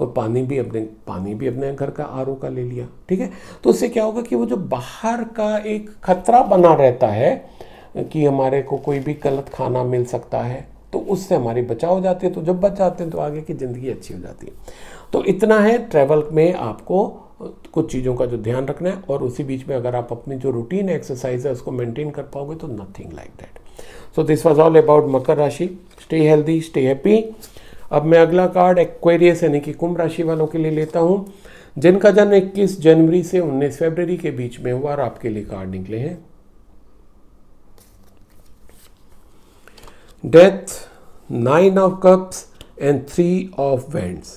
और पानी भी अपने पानी भी अपने घर का आर का ले लिया ठीक है तो उससे क्या होगा कि वो जो बाहर का एक खतरा बना रहता है कि हमारे को कोई भी गलत खाना मिल सकता है तो उससे हमारी बचाव हो जाती है तो जब बच जाते हैं तो आगे की ज़िंदगी अच्छी हो जाती है तो इतना है ट्रैवल में आपको कुछ चीज़ों का जो ध्यान रखना है और उसी बीच में अगर आप अपनी जो रूटीन एक्सरसाइज है उसको मेंटेन कर पाओगे तो nothing like that so this was all about मकर राशि स्टे हेल्दी स्टे हैप्पी अब मैं अगला कार्ड एक्वेरियस यानी कि कुंभ राशि वालों के लिए लेता हूँ जिनका जन्म 21 जनवरी से 19 फरवरी के बीच में हुआ और आपके लिए कार्ड निकले हैं death nine of cups and three of wands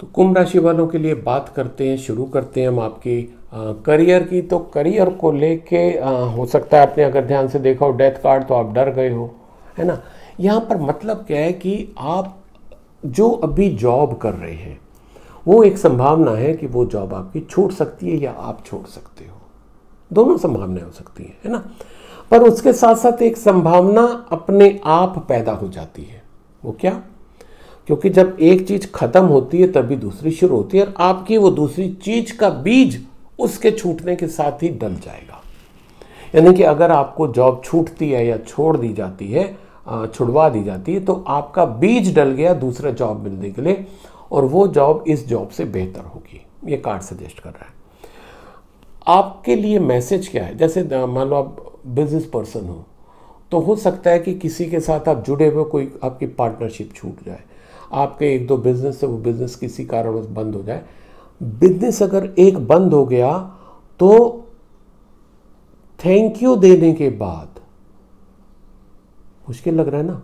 तो कुंभ राशि वालों के लिए बात करते हैं शुरू करते हैं हम आपके आ, करियर की तो करियर को लेके हो सकता है आपने अगर ध्यान से देखा हो डेथ कार्ड तो आप डर गए हो है ना यहाँ पर मतलब क्या है कि आप जो अभी जॉब कर रहे हैं वो एक संभावना है कि वो जॉब आपकी छूट सकती है या आप छोड़ सकते हो दोनों संभावनाएं हो सकती हैं है ना पर उसके साथ साथ एक संभावना अपने आप पैदा हो जाती है वो क्या क्योंकि जब एक चीज खत्म होती है तभी दूसरी शुरू होती है और आपकी वो दूसरी चीज का बीज उसके छूटने के साथ ही डल जाएगा यानी कि अगर आपको जॉब छूटती है या छोड़ दी जाती है छुड़वा दी जाती है तो आपका बीज डल गया दूसरा जॉब मिलने के लिए और वो जॉब इस जॉब से बेहतर होगी ये कार्ड सजेस्ट कर रहा है आपके लिए मैसेज क्या है जैसे मान लो आप बिजनेस पर्सन हो तो हो सकता है कि किसी के साथ आप जुड़े हुए कोई आपकी पार्टनरशिप छूट जाए आपके एक दो बिजनेस से वो बिजनेस किसी कारणवश बंद हो जाए बिजनेस अगर एक बंद हो गया तो थैंक यू देने के बाद मुश्किल लग रहा है ना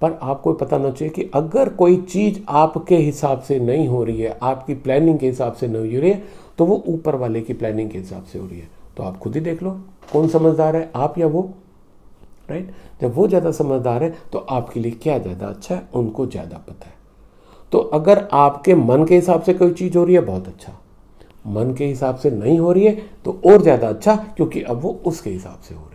पर आपको पता ना चाहिए कि अगर कोई चीज़ आपके हिसाब से नहीं हो रही है आपकी प्लानिंग के हिसाब से नहीं हो रही है तो वो ऊपर वाले की प्लानिंग के हिसाब से हो रही है तो आप खुद ही देख लो कौन समझदार है आप या वो राइट जब वो ज़्यादा समझदार है तो आपके लिए क्या ज़्यादा अच्छा है उनको ज़्यादा पता है तो अगर आपके मन के हिसाब से कोई चीज़ हो रही है बहुत अच्छा मन के हिसाब से नहीं हो रही है तो और ज़्यादा अच्छा क्योंकि अब वो उसके हिसाब से हो रही है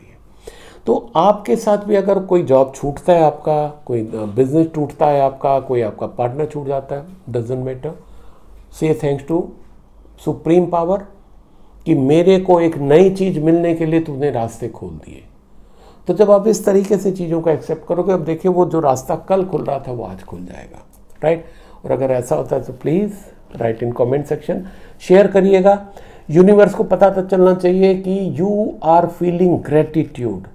तो आपके साथ भी अगर कोई जॉब छूटता है आपका कोई बिजनेस टूटता है आपका कोई आपका पार्टनर छूट जाता है doesn't matter say thanks to supreme power कि मेरे को एक नई चीज़ मिलने के लिए तुमने रास्ते खोल दिए तो जब आप इस तरीके से चीज़ों को एक्सेप्ट करोगे अब देखिए वो जो रास्ता कल खुल रहा था वो आज खुल जाएगा राइट और अगर ऐसा होता है तो please write in comment section share करिएगा यूनिवर्स को पता तो चलना चाहिए कि यू आर फीलिंग ग्रेटिट्यूड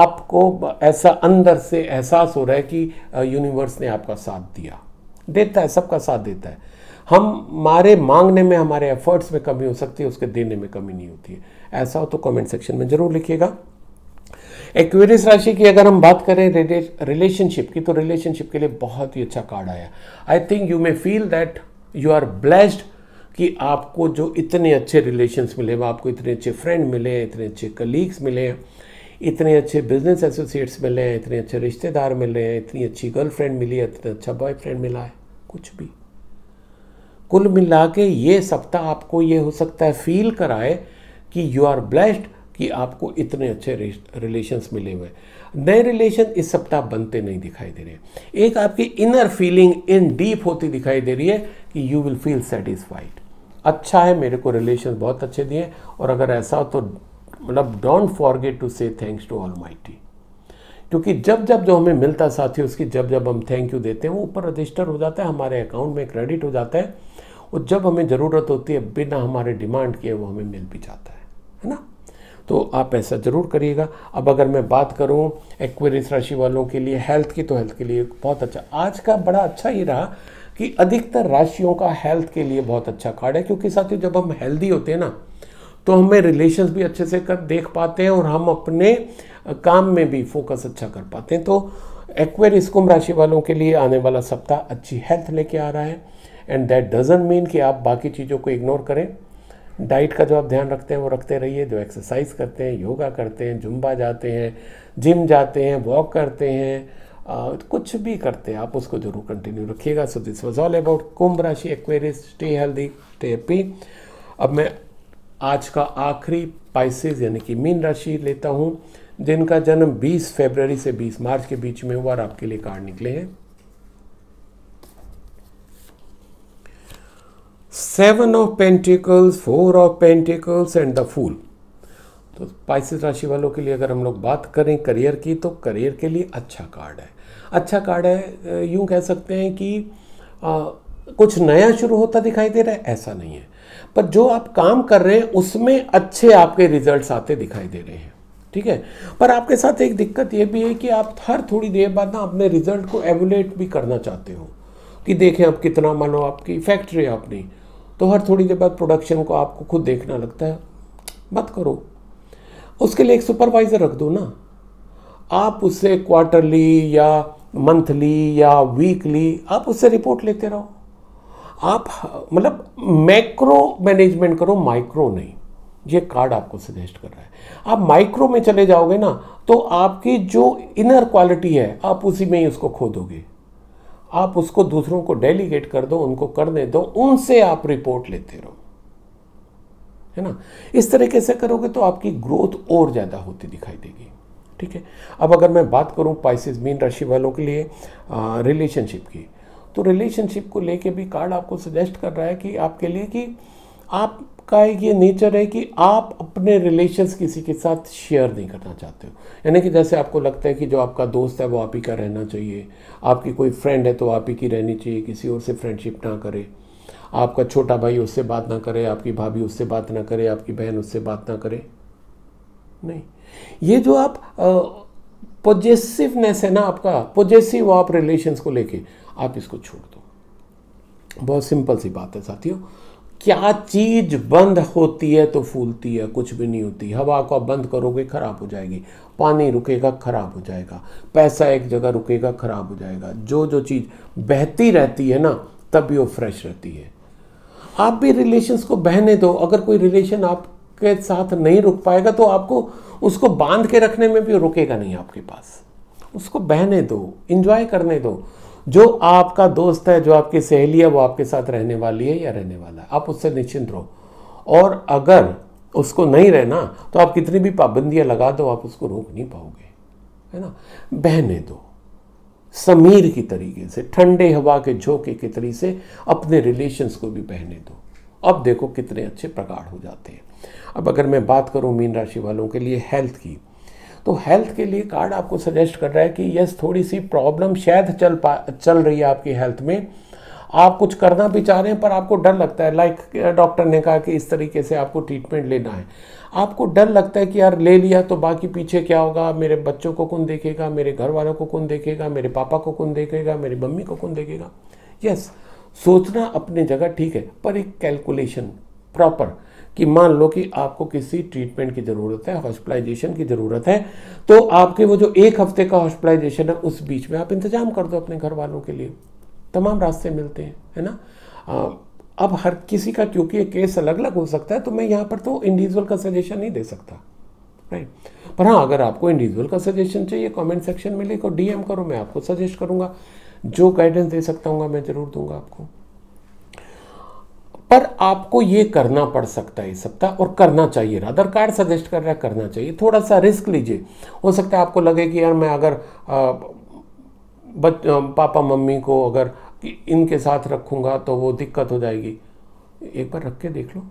आपको ऐसा अंदर से एहसास हो रहा है कि यूनिवर्स ने आपका साथ दिया देता है सबका साथ देता है हम हमारे मांगने में हमारे एफर्ट्स में कमी हो सकती है उसके देने में कमी नहीं होती है ऐसा हो तो कमेंट सेक्शन में ज़रूर लिखिएगा एक्वेरियस राशि की अगर हम बात करें रिलेशनशिप की तो रिलेशनशिप के लिए बहुत ही अच्छा कार्ड आया I think you may feel that you are blessed कि आपको जो इतने अच्छे रिलेशन मिले आपको इतने अच्छे फ्रेंड मिले इतने अच्छे कलीग्स मिले हैं इतने अच्छे बिजनेस एसोसिएट्स मिल रहे हैं इतने अच्छे रिश्तेदार मिल रहे हैं इतनी अच्छी गर्लफ्रेंड मिली है इतना अच्छा बॉयफ्रेंड मिला है कुछ भी कुल मिला के ये सप्ताह आपको ये हो सकता है फील कराए कि यू आर ब्लेस्ड कि आपको इतने अच्छे रिलेशंस मिले हुए नए रिलेशन इस सप्ताह बनते नहीं दिखाई दे रहे एक आपकी इनर फीलिंग इन डीप होती दिखाई दे रही है कि यू विल फील सेटिस्फाइड अच्छा है मेरे को रिलेशन बहुत अच्छे दिए और अगर ऐसा हो तो मतलब don't forget to say thanks to almighty क्योंकि जब जब जो हमें मिलता साथी उसकी जब जब हम थैंक यू देते हैं वो ऊपर रजिस्टर हो जाता है हमारे अकाउंट में क्रेडिट हो जाता है और जब हमें ज़रूरत होती है बिना हमारे डिमांड किए वो हमें मिल भी जाता है है ना तो आप ऐसा ज़रूर करिएगा अब अगर मैं बात करूँ एक्वेरिस राशि वालों के लिए हेल्थ की तो हेल्थ के लिए बहुत अच्छा आज का बड़ा अच्छा ही रहा कि अधिकतर राशियों का हेल्थ के लिए बहुत अच्छा कार्ड है क्योंकि साथियों जब हम हेल्दी होते हैं ना तो हमें रिलेशंस भी अच्छे से कर देख पाते हैं और हम अपने काम में भी फोकस अच्छा कर पाते हैं तो एक्वेरियस कुंभ राशि वालों के लिए आने वाला सप्ताह अच्छी हेल्थ लेके आ रहा है एंड दैट डजेंट मीन कि आप बाकी चीज़ों को इग्नोर करें डाइट का जो आप ध्यान रखते हैं वो रखते रहिए जो एक्सरसाइज करते हैं योगा करते हैं जुम्बा जाते हैं जिम जाते हैं वॉक करते हैं आ, कुछ भी करते हैं आप उसको जरूर कंटिन्यू रखिएगा so this was all about कुंभ राशि Aquarius stay healthy stay happy अब मैं आज का आखिरी पाइसेज यानी कि मीन राशि लेता हूं जिनका जन्म 20 फरवरी से 20 मार्च के बीच में हुआ और आपके लिए कार्ड निकले हैं seven of pentacles four of pentacles and the fool तो पाइसिस राशि वालों के लिए अगर हम लोग बात करें करियर की तो करियर के लिए अच्छा कार्ड है अच्छा कार्ड है यूं कह सकते हैं कि आ, कुछ नया शुरू होता दिखाई दे रहा है ऐसा नहीं है पर जो आप काम कर रहे हैं उसमें अच्छे आपके रिजल्ट आते दिखाई दे रहे हैं ठीक है पर आपके साथ एक दिक्कत यह भी है कि आप हर थोड़ी देर बाद ना अपने रिजल्ट को एवुलेट भी करना चाहते हो कि देखें आप कितना मानो आपकी फैक्ट्री आपने तो हर थोड़ी देर बाद प्रोडक्शन को आपको खुद देखना लगता है मत करो उसके लिए एक सुपरवाइज़र रख दो ना आप उससे क्वार्टरली या मंथली या वीकली आप उससे रिपोर्ट लेते रहो आप मतलब मैक्रो मैनेजमेंट करो माइक्रो नहीं ये कार्ड आपको सजेस्ट कर रहा है आप माइक्रो में चले जाओगे ना तो आपकी जो इनर क्वालिटी है आप उसी में ही उसको खो दोगे आप उसको दूसरों को डेलीगेट कर दो उनको करने दो उनसे आप रिपोर्ट लेते रहो है ना इस तरीके से करोगे तो आपकी ग्रोथ और ज़्यादा होती दिखाई देगी ठीक है अब अगर मैं बात करूं पाइसिस मीन राशि वालों के लिए रिलेशनशिप की तो रिलेशनशिप को लेके भी कार्ड आपको सजेस्ट कर रहा है कि आपके लिए कि आपका ये नेचर है कि आप अपने रिलेशंस किसी के साथ शेयर नहीं करना चाहते हो यानी कि जैसे आपको लगता है कि जो आपका दोस्त है वो आप ही का रहना चाहिए आपकी कोई फ्रेंड है तो आप ही की रहनी चाहिए किसी और से फ्रेंडशिप ना करे आपका छोटा भाई उससे बात ना करे आपकी भाभी उससे बात ना करे आपकी बहन उससे बात ना करे नहीं ये जो आप पॉजिटिवनेस है ना आपका पॉजिटिव आप रिलेशंस को लेके आप इसको छोड़ दो बहुत सिंपल सी बात है साथियों क्या चीज़ बंद होती है तो फूलती है कुछ भी नहीं होती हवा को आप बंद करोगे खराब हो जाएगी पानी रुकेगा खराब हो जाएगा पैसा एक जगह रुकेगा खराब हो जाएगा जो जो चीज़ बहती रहती है ना तब भी वो फ्रेश रहती है आप भी रिलेशंस को बहने दो अगर कोई रिलेशन आपके साथ नहीं रुक पाएगा तो आपको उसको बांध के रखने में भी रुकेगा नहीं आपके पास उसको बहने दो इंजॉय करने दो जो आपका दोस्त है जो आपकी सहेली है वो आपके साथ रहने वाली है या रहने वाला है आप उससे निश्चिंत रहो और अगर उसको नहीं रहना तो आप कितनी भी पाबंदियां लगा दो आप उसको रोक नहीं पाओगे है ना बहने दो समीर की तरीके से ठंडे हवा के झोंके की तरीके से अपने रिलेशंस को भी बहने दो अब देखो कितने अच्छे प्रगाढ़ हो जाते हैं अब अगर मैं बात करूं मीन राशि वालों के लिए हेल्थ की तो हेल्थ के लिए कार्ड आपको सजेस्ट कर रहा है कि यस थोड़ी सी प्रॉब्लम शायद चल पा चल रही है आपकी हेल्थ में आप कुछ करना भी चाह रहे हैं पर आपको डर लगता है लाइक डॉक्टर ने कहा कि इस तरीके से आपको ट्रीटमेंट लेना है आपको डर लगता है कि यार ले लिया तो बाकी पीछे क्या होगा मेरे बच्चों को कौन देखेगा मेरे घर वालों को कौन देखेगा मेरे पापा को कौन देखेगा मेरी मम्मी को कौन देखेगा यस सोचना अपने जगह ठीक है पर एक कैलकुलेशन प्रॉपर कि मान लो कि आपको किसी ट्रीटमेंट की ज़रूरत है हॉस्पिटलाइजेशन की ज़रूरत है तो आपके वो जो एक हफ्ते का हॉस्पिटलाइजेशन है उस बीच में आप इंतज़ाम कर दो अपने घर वालों के लिए तमाम रास्ते मिलते हैं है ना आ, अब हर किसी का क्योंकि केस अलग अलग हो सकता है तो मैं यहाँ पर तो इंडिविजुअल का सजेशन नहीं दे सकता राइट पर हाँ अगर आपको इंडिविजुअल का सजेशन चाहिए कमेंट सेक्शन में लिखो डीएम करो मैं आपको सजेस्ट करूँगा जो गाइडेंस दे सकता हूँ मैं ज़रूर दूंगा आपको पर आपको ये करना पड़ सकता है इस सप्ताह और करना चाहिए राधर कार्ड सजेस्ट कर रहा है करना चाहिए थोड़ा सा रिस्क लीजिए हो सकता है आपको लगे कि यार मैं अगर आ, बच पापा मम्मी को अगर इनके साथ रखूँगा तो वो दिक्कत हो जाएगी एक बार रख के देख लो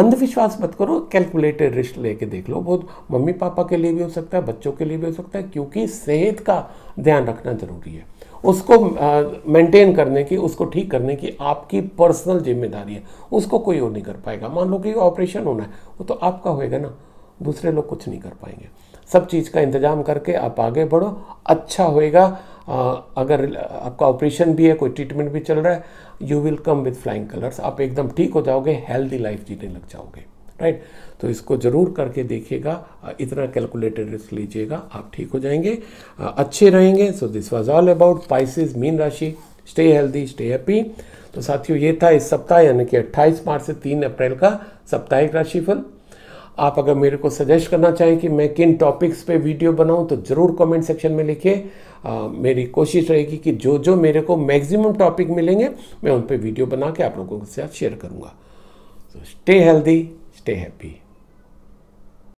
अंधविश्वास मत करो कैलकुलेटेड रिस्क लेके देख लो वो मम्मी पापा के लिए भी हो सकता है बच्चों के लिए भी हो सकता है क्योंकि सेहत का ध्यान रखना जरूरी है उसको मेंटेन करने की उसको ठीक करने की आपकी पर्सनल जिम्मेदारी है उसको कोई और नहीं कर पाएगा मान लो कि ऑपरेशन होना है वो तो आपका होएगा ना दूसरे लोग कुछ नहीं कर पाएंगे सब चीज़ का इंतज़ाम करके आप आगे बढ़ो अच्छा होएगा अगर आपका ऑपरेशन भी है कोई ट्रीटमेंट भी चल रहा है you will come with flying colours आप एकदम ठीक हो जाओगे हेल्दी लाइफ जीने लग जाओगे राइट right? तो इसको ज़रूर करके देखिएगा इतना कैलकुलेटेड रिस्क लीजिएगा आप ठीक हो जाएंगे अच्छे रहेंगे so this was all about Pisces मीन राशि स्टे हेल्दी स्टे हैप्पी तो साथियों ये था इस सप्ताह यानी कि 28 मार्च से 3 अप्रैल का साप्ताहिक राशिफल आप अगर मेरे को सजेस्ट करना चाहें कि मैं किन टॉपिक्स पे वीडियो बनाऊं तो ज़रूर कमेंट सेक्शन में लिखिए मेरी कोशिश रहेगी कि जो जो मेरे को मैक्सिमम टॉपिक मिलेंगे मैं उन पे वीडियो बना के आप लोगों के साथ शेयर करूंगा स्टे हेल्दी स्टे हैप्पी